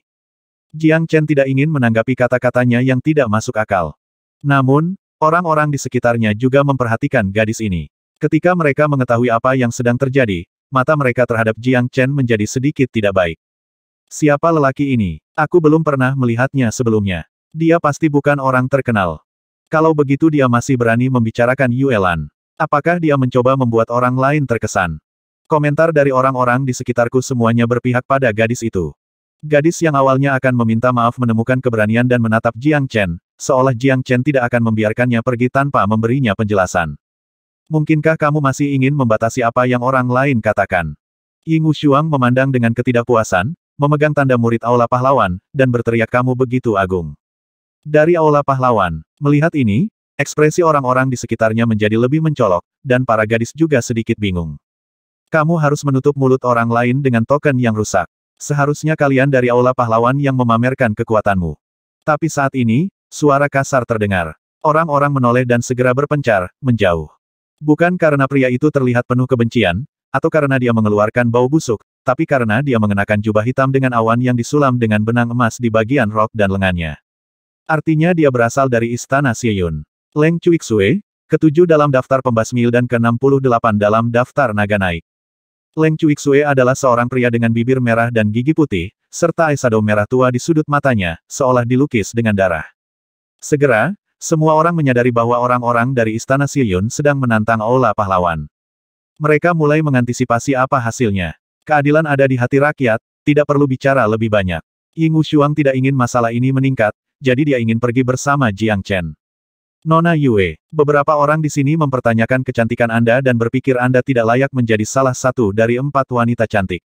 Jiang Chen tidak ingin menanggapi kata-katanya yang tidak masuk akal. Namun, orang-orang di sekitarnya juga memperhatikan gadis ini. Ketika mereka mengetahui apa yang sedang terjadi, mata mereka terhadap Jiang Chen menjadi sedikit tidak baik. Siapa lelaki ini? Aku belum pernah melihatnya sebelumnya. Dia pasti bukan orang terkenal. Kalau begitu dia masih berani membicarakan Yuelan. Apakah dia mencoba membuat orang lain terkesan? Komentar dari orang-orang di sekitarku semuanya berpihak pada gadis itu. Gadis yang awalnya akan meminta maaf menemukan keberanian dan menatap Jiang Chen, seolah Jiang Chen tidak akan membiarkannya pergi tanpa memberinya penjelasan. Mungkinkah kamu masih ingin membatasi apa yang orang lain katakan? Ying Shuang memandang dengan ketidakpuasan, memegang tanda murid Aula Pahlawan, dan berteriak kamu begitu agung. Dari Aula Pahlawan, melihat ini, ekspresi orang-orang di sekitarnya menjadi lebih mencolok, dan para gadis juga sedikit bingung. Kamu harus menutup mulut orang lain dengan token yang rusak. Seharusnya kalian dari aula pahlawan yang memamerkan kekuatanmu. Tapi saat ini, suara kasar terdengar. Orang-orang menoleh dan segera berpencar, menjauh. Bukan karena pria itu terlihat penuh kebencian, atau karena dia mengeluarkan bau busuk, tapi karena dia mengenakan jubah hitam dengan awan yang disulam dengan benang emas di bagian rok dan lengannya. Artinya dia berasal dari Istana Siyun, Leng Sue, ketujuh dalam daftar pembasmil dan ke-68 dalam daftar naga naik. Leng Cuixue adalah seorang pria dengan bibir merah dan gigi putih, serta eyeshadow merah tua di sudut matanya, seolah dilukis dengan darah. Segera, semua orang menyadari bahwa orang-orang dari Istana Siyun sedang menantang Aula Pahlawan. Mereka mulai mengantisipasi apa hasilnya. Keadilan ada di hati rakyat, tidak perlu bicara lebih banyak. Wu Shuang tidak ingin masalah ini meningkat, jadi dia ingin pergi bersama Jiang Chen. Nona Yue, beberapa orang di sini mempertanyakan kecantikan Anda dan berpikir Anda tidak layak menjadi salah satu dari empat wanita cantik.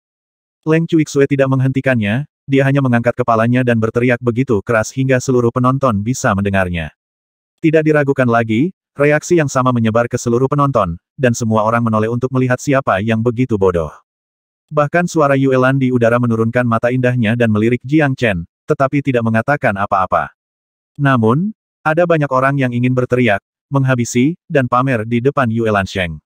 Leng Cuixue tidak menghentikannya, dia hanya mengangkat kepalanya dan berteriak begitu keras hingga seluruh penonton bisa mendengarnya. Tidak diragukan lagi, reaksi yang sama menyebar ke seluruh penonton, dan semua orang menoleh untuk melihat siapa yang begitu bodoh. Bahkan suara Yue Lan di udara menurunkan mata indahnya dan melirik Jiang Chen, tetapi tidak mengatakan apa-apa. Namun, ada banyak orang yang ingin berteriak, menghabisi, dan pamer di depan Yue Lansheng.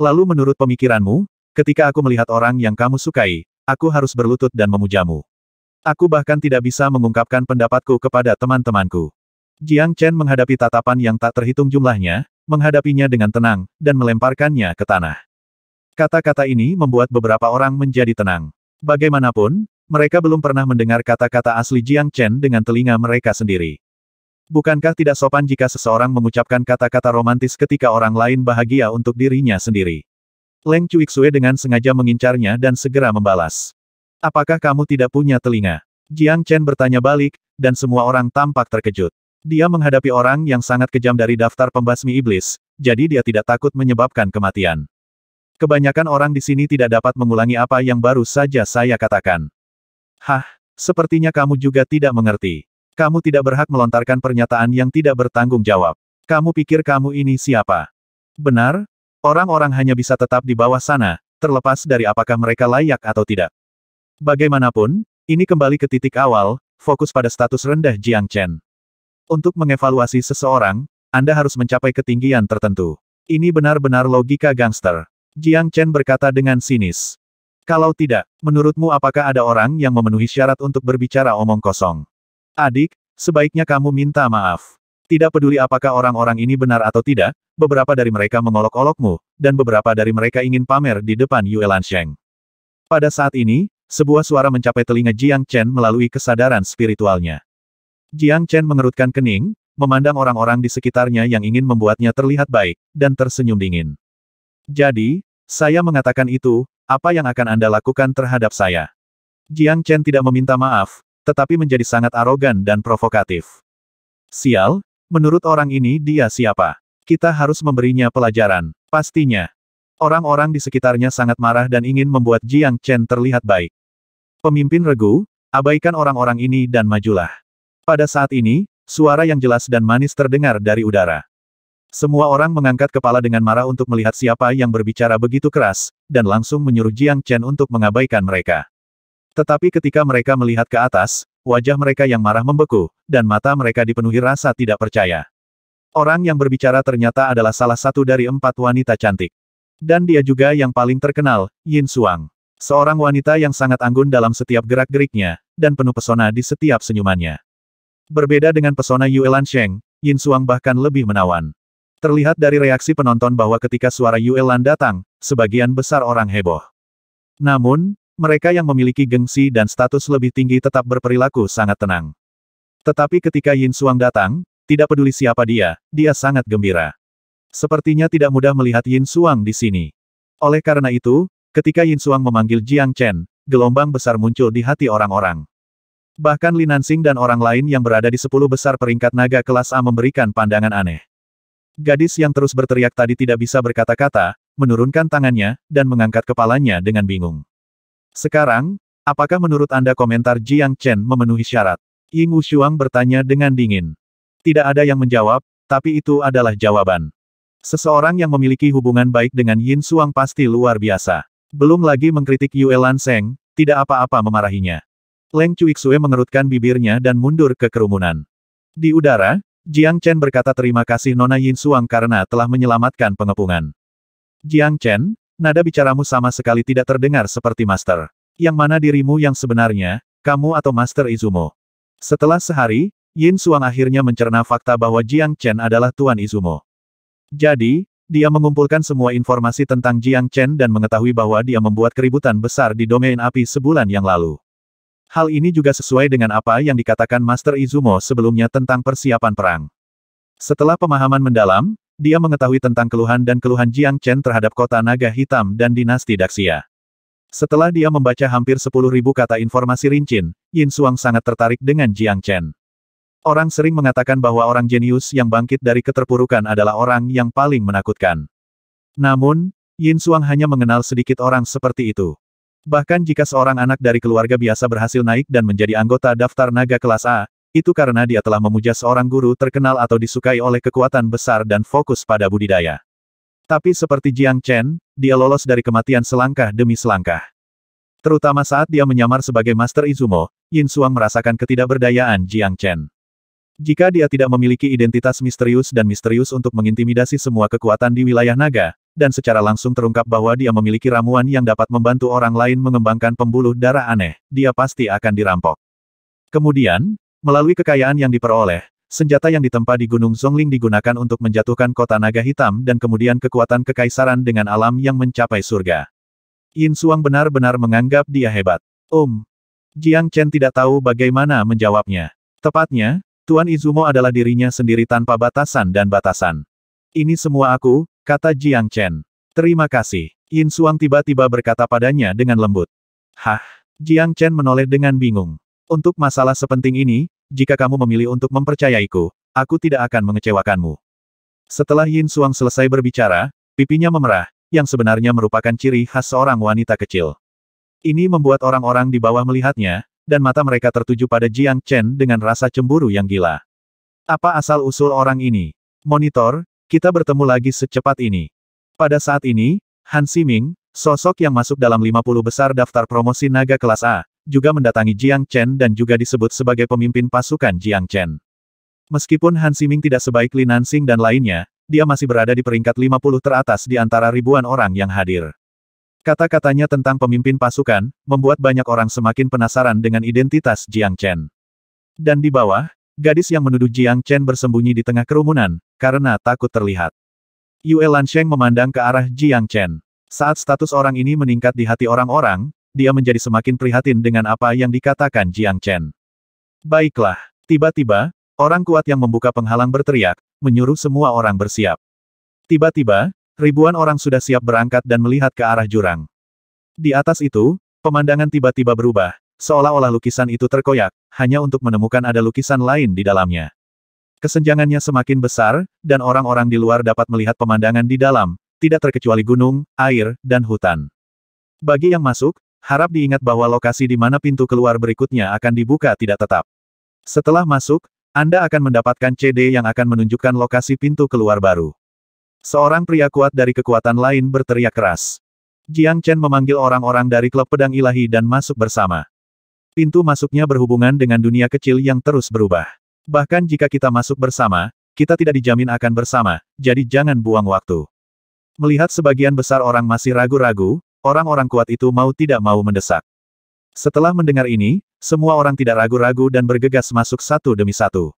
Lalu menurut pemikiranmu, ketika aku melihat orang yang kamu sukai, aku harus berlutut dan memujamu. Aku bahkan tidak bisa mengungkapkan pendapatku kepada teman-temanku. Jiang Chen menghadapi tatapan yang tak terhitung jumlahnya, menghadapinya dengan tenang, dan melemparkannya ke tanah. Kata-kata ini membuat beberapa orang menjadi tenang. Bagaimanapun, mereka belum pernah mendengar kata-kata asli Jiang Chen dengan telinga mereka sendiri. Bukankah tidak sopan jika seseorang mengucapkan kata-kata romantis ketika orang lain bahagia untuk dirinya sendiri? Leng Cuixue dengan sengaja mengincarnya dan segera membalas. Apakah kamu tidak punya telinga? Jiang Chen bertanya balik, dan semua orang tampak terkejut. Dia menghadapi orang yang sangat kejam dari daftar pembasmi iblis, jadi dia tidak takut menyebabkan kematian. Kebanyakan orang di sini tidak dapat mengulangi apa yang baru saja saya katakan. Hah, sepertinya kamu juga tidak mengerti. Kamu tidak berhak melontarkan pernyataan yang tidak bertanggung jawab. Kamu pikir kamu ini siapa? Benar? Orang-orang hanya bisa tetap di bawah sana, terlepas dari apakah mereka layak atau tidak. Bagaimanapun, ini kembali ke titik awal, fokus pada status rendah Jiang Chen. Untuk mengevaluasi seseorang, Anda harus mencapai ketinggian tertentu. Ini benar-benar logika gangster. Jiang Chen berkata dengan sinis. Kalau tidak, menurutmu apakah ada orang yang memenuhi syarat untuk berbicara omong kosong? Adik, sebaiknya kamu minta maaf. Tidak peduli apakah orang-orang ini benar atau tidak, beberapa dari mereka mengolok-olokmu, dan beberapa dari mereka ingin pamer di depan Yue Lansheng. Pada saat ini, sebuah suara mencapai telinga Jiang Chen melalui kesadaran spiritualnya. Jiang Chen mengerutkan kening, memandang orang-orang di sekitarnya yang ingin membuatnya terlihat baik, dan tersenyum dingin. Jadi, saya mengatakan itu, apa yang akan Anda lakukan terhadap saya? Jiang Chen tidak meminta maaf, tetapi menjadi sangat arogan dan provokatif. Sial, menurut orang ini dia siapa? Kita harus memberinya pelajaran, pastinya. Orang-orang di sekitarnya sangat marah dan ingin membuat Jiang Chen terlihat baik. Pemimpin regu, abaikan orang-orang ini dan majulah. Pada saat ini, suara yang jelas dan manis terdengar dari udara. Semua orang mengangkat kepala dengan marah untuk melihat siapa yang berbicara begitu keras, dan langsung menyuruh Jiang Chen untuk mengabaikan mereka. Tetapi ketika mereka melihat ke atas, wajah mereka yang marah membeku, dan mata mereka dipenuhi rasa tidak percaya. Orang yang berbicara ternyata adalah salah satu dari empat wanita cantik. Dan dia juga yang paling terkenal, Yin Suang. Seorang wanita yang sangat anggun dalam setiap gerak-geriknya, dan penuh pesona di setiap senyumannya. Berbeda dengan pesona Yue Sheng, Yin Suang bahkan lebih menawan. Terlihat dari reaksi penonton bahwa ketika suara Yue Lan datang, sebagian besar orang heboh. Namun, mereka yang memiliki gengsi dan status lebih tinggi tetap berperilaku sangat tenang. Tetapi ketika Yin Suang datang, tidak peduli siapa dia, dia sangat gembira. Sepertinya tidak mudah melihat Yin Suang di sini. Oleh karena itu, ketika Yin Suang memanggil Jiang Chen, gelombang besar muncul di hati orang-orang. Bahkan Lin Nansing dan orang lain yang berada di sepuluh besar peringkat naga kelas A memberikan pandangan aneh. Gadis yang terus berteriak tadi tidak bisa berkata-kata, menurunkan tangannya, dan mengangkat kepalanya dengan bingung. Sekarang, apakah menurut Anda komentar Jiang Chen memenuhi syarat? Ying Wushuang bertanya dengan dingin. Tidak ada yang menjawab, tapi itu adalah jawaban. Seseorang yang memiliki hubungan baik dengan Yin Suang pasti luar biasa. Belum lagi mengkritik Yue Lan Seng, tidak apa-apa memarahinya. Leng Cuixue mengerutkan bibirnya dan mundur ke kerumunan. Di udara, Jiang Chen berkata terima kasih Nona Yin Suang karena telah menyelamatkan pengepungan. Jiang Chen, Nada bicaramu sama sekali tidak terdengar seperti Master. Yang mana dirimu yang sebenarnya, kamu atau Master Izumo? Setelah sehari, Yin Suang akhirnya mencerna fakta bahwa Jiang Chen adalah Tuan Izumo. Jadi, dia mengumpulkan semua informasi tentang Jiang Chen dan mengetahui bahwa dia membuat keributan besar di domain api sebulan yang lalu. Hal ini juga sesuai dengan apa yang dikatakan Master Izumo sebelumnya tentang persiapan perang. Setelah pemahaman mendalam, dia mengetahui tentang keluhan dan keluhan Jiang Chen terhadap kota naga hitam dan dinasti Daxia. Setelah dia membaca hampir sepuluh ribu kata informasi rincin, Yin Suang sangat tertarik dengan Jiang Chen. Orang sering mengatakan bahwa orang jenius yang bangkit dari keterpurukan adalah orang yang paling menakutkan. Namun, Yin Suang hanya mengenal sedikit orang seperti itu. Bahkan jika seorang anak dari keluarga biasa berhasil naik dan menjadi anggota daftar naga kelas A, itu karena dia telah memuja seorang guru terkenal atau disukai oleh kekuatan besar dan fokus pada budidaya. Tapi seperti Jiang Chen, dia lolos dari kematian selangkah demi selangkah. Terutama saat dia menyamar sebagai Master Izumo, Yin Suang merasakan ketidakberdayaan Jiang Chen. Jika dia tidak memiliki identitas misterius dan misterius untuk mengintimidasi semua kekuatan di wilayah naga, dan secara langsung terungkap bahwa dia memiliki ramuan yang dapat membantu orang lain mengembangkan pembuluh darah aneh, dia pasti akan dirampok. Kemudian, Melalui kekayaan yang diperoleh, senjata yang ditempa di Gunung Zongling digunakan untuk menjatuhkan kota naga hitam dan kemudian kekuatan kekaisaran dengan alam yang mencapai surga. Yin Suang benar-benar menganggap dia hebat. Um, Jiang Chen tidak tahu bagaimana menjawabnya. Tepatnya, Tuan Izumo adalah dirinya sendiri tanpa batasan dan batasan. Ini semua aku, kata Jiang Chen. Terima kasih. Yin Suang tiba-tiba berkata padanya dengan lembut. Hah? Jiang Chen menoleh dengan bingung. Untuk masalah sepenting ini, jika kamu memilih untuk mempercayaiku, aku tidak akan mengecewakanmu. Setelah Yin Suang selesai berbicara, pipinya memerah, yang sebenarnya merupakan ciri khas seorang wanita kecil. Ini membuat orang-orang di bawah melihatnya, dan mata mereka tertuju pada Jiang Chen dengan rasa cemburu yang gila. Apa asal-usul orang ini? Monitor, kita bertemu lagi secepat ini. Pada saat ini, Han Siming, sosok yang masuk dalam 50 besar daftar promosi naga kelas A, juga mendatangi Jiang Chen dan juga disebut sebagai pemimpin pasukan Jiang Chen. Meskipun Han Siming tidak sebaik Li Nansing dan lainnya, dia masih berada di peringkat 50 teratas di antara ribuan orang yang hadir. Kata-katanya tentang pemimpin pasukan, membuat banyak orang semakin penasaran dengan identitas Jiang Chen. Dan di bawah, gadis yang menuduh Jiang Chen bersembunyi di tengah kerumunan, karena takut terlihat. Yue Lansheng memandang ke arah Jiang Chen. Saat status orang ini meningkat di hati orang-orang, dia menjadi semakin prihatin dengan apa yang dikatakan Jiang Chen. Baiklah, tiba-tiba, orang kuat yang membuka penghalang berteriak, menyuruh semua orang bersiap. Tiba-tiba, ribuan orang sudah siap berangkat dan melihat ke arah jurang. Di atas itu, pemandangan tiba-tiba berubah, seolah-olah lukisan itu terkoyak, hanya untuk menemukan ada lukisan lain di dalamnya. Kesenjangannya semakin besar, dan orang-orang di luar dapat melihat pemandangan di dalam, tidak terkecuali gunung, air, dan hutan. Bagi yang masuk, Harap diingat bahwa lokasi di mana pintu keluar berikutnya akan dibuka tidak tetap. Setelah masuk, Anda akan mendapatkan CD yang akan menunjukkan lokasi pintu keluar baru. Seorang pria kuat dari kekuatan lain berteriak keras. Jiang Chen memanggil orang-orang dari klub pedang ilahi dan masuk bersama. Pintu masuknya berhubungan dengan dunia kecil yang terus berubah. Bahkan jika kita masuk bersama, kita tidak dijamin akan bersama, jadi jangan buang waktu. Melihat sebagian besar orang masih ragu-ragu, Orang-orang kuat itu mau tidak mau mendesak. Setelah mendengar ini, semua orang tidak ragu-ragu dan bergegas masuk satu demi satu.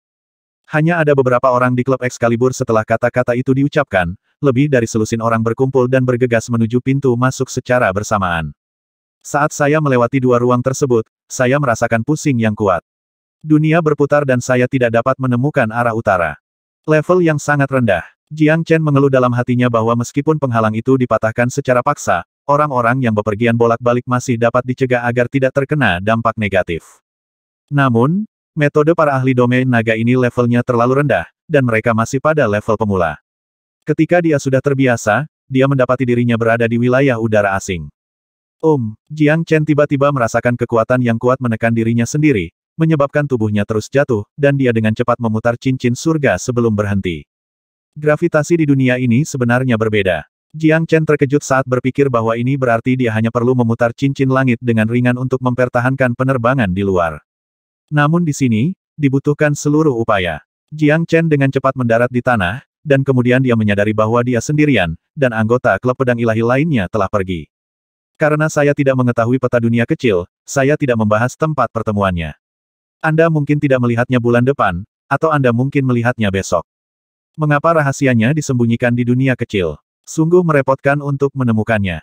Hanya ada beberapa orang di klub Excalibur setelah kata-kata itu diucapkan, lebih dari selusin orang berkumpul dan bergegas menuju pintu masuk secara bersamaan. Saat saya melewati dua ruang tersebut, saya merasakan pusing yang kuat. Dunia berputar dan saya tidak dapat menemukan arah utara. Level yang sangat rendah. Jiang Chen mengeluh dalam hatinya bahwa meskipun penghalang itu dipatahkan secara paksa, Orang-orang yang bepergian bolak-balik masih dapat dicegah agar tidak terkena dampak negatif. Namun, metode para ahli domain naga ini levelnya terlalu rendah, dan mereka masih pada level pemula. Ketika dia sudah terbiasa, dia mendapati dirinya berada di wilayah udara asing. Um, Jiang Chen tiba-tiba merasakan kekuatan yang kuat menekan dirinya sendiri, menyebabkan tubuhnya terus jatuh, dan dia dengan cepat memutar cincin surga sebelum berhenti. Gravitasi di dunia ini sebenarnya berbeda. Jiang Chen terkejut saat berpikir bahwa ini berarti dia hanya perlu memutar cincin langit dengan ringan untuk mempertahankan penerbangan di luar. Namun di sini, dibutuhkan seluruh upaya. Jiang Chen dengan cepat mendarat di tanah, dan kemudian dia menyadari bahwa dia sendirian, dan anggota klub pedang ilahi lainnya telah pergi. Karena saya tidak mengetahui peta dunia kecil, saya tidak membahas tempat pertemuannya. Anda mungkin tidak melihatnya bulan depan, atau Anda mungkin melihatnya besok. Mengapa rahasianya disembunyikan di dunia kecil? Sungguh merepotkan untuk menemukannya.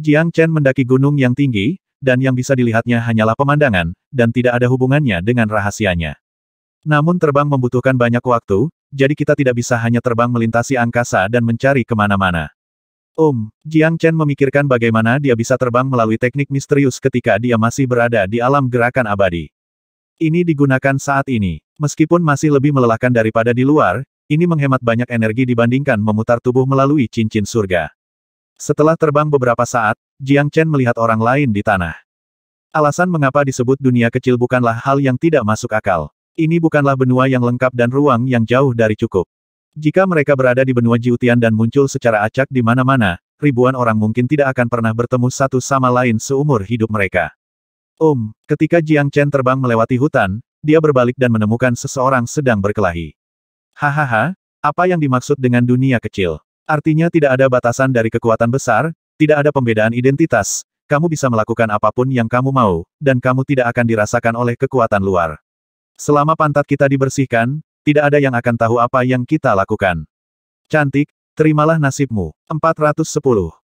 Jiang Chen mendaki gunung yang tinggi, dan yang bisa dilihatnya hanyalah pemandangan, dan tidak ada hubungannya dengan rahasianya. Namun terbang membutuhkan banyak waktu, jadi kita tidak bisa hanya terbang melintasi angkasa dan mencari kemana-mana. um, Jiang Chen memikirkan bagaimana dia bisa terbang melalui teknik misterius ketika dia masih berada di alam gerakan abadi. Ini digunakan saat ini. Meskipun masih lebih melelahkan daripada di luar, ini menghemat banyak energi dibandingkan memutar tubuh melalui cincin surga. Setelah terbang beberapa saat, Jiang Chen melihat orang lain di tanah. Alasan mengapa disebut dunia kecil bukanlah hal yang tidak masuk akal. Ini bukanlah benua yang lengkap dan ruang yang jauh dari cukup. Jika mereka berada di benua Jiutian dan muncul secara acak di mana-mana, ribuan orang mungkin tidak akan pernah bertemu satu sama lain seumur hidup mereka. Om, um, ketika Jiang Chen terbang melewati hutan, dia berbalik dan menemukan seseorang sedang berkelahi. Hahaha, apa yang dimaksud dengan dunia kecil? Artinya tidak ada batasan dari kekuatan besar, tidak ada pembedaan identitas, kamu bisa melakukan apapun yang kamu mau, dan kamu tidak akan dirasakan oleh kekuatan luar. Selama pantat kita dibersihkan, tidak ada yang akan tahu apa yang kita lakukan. Cantik, terimalah nasibmu. 410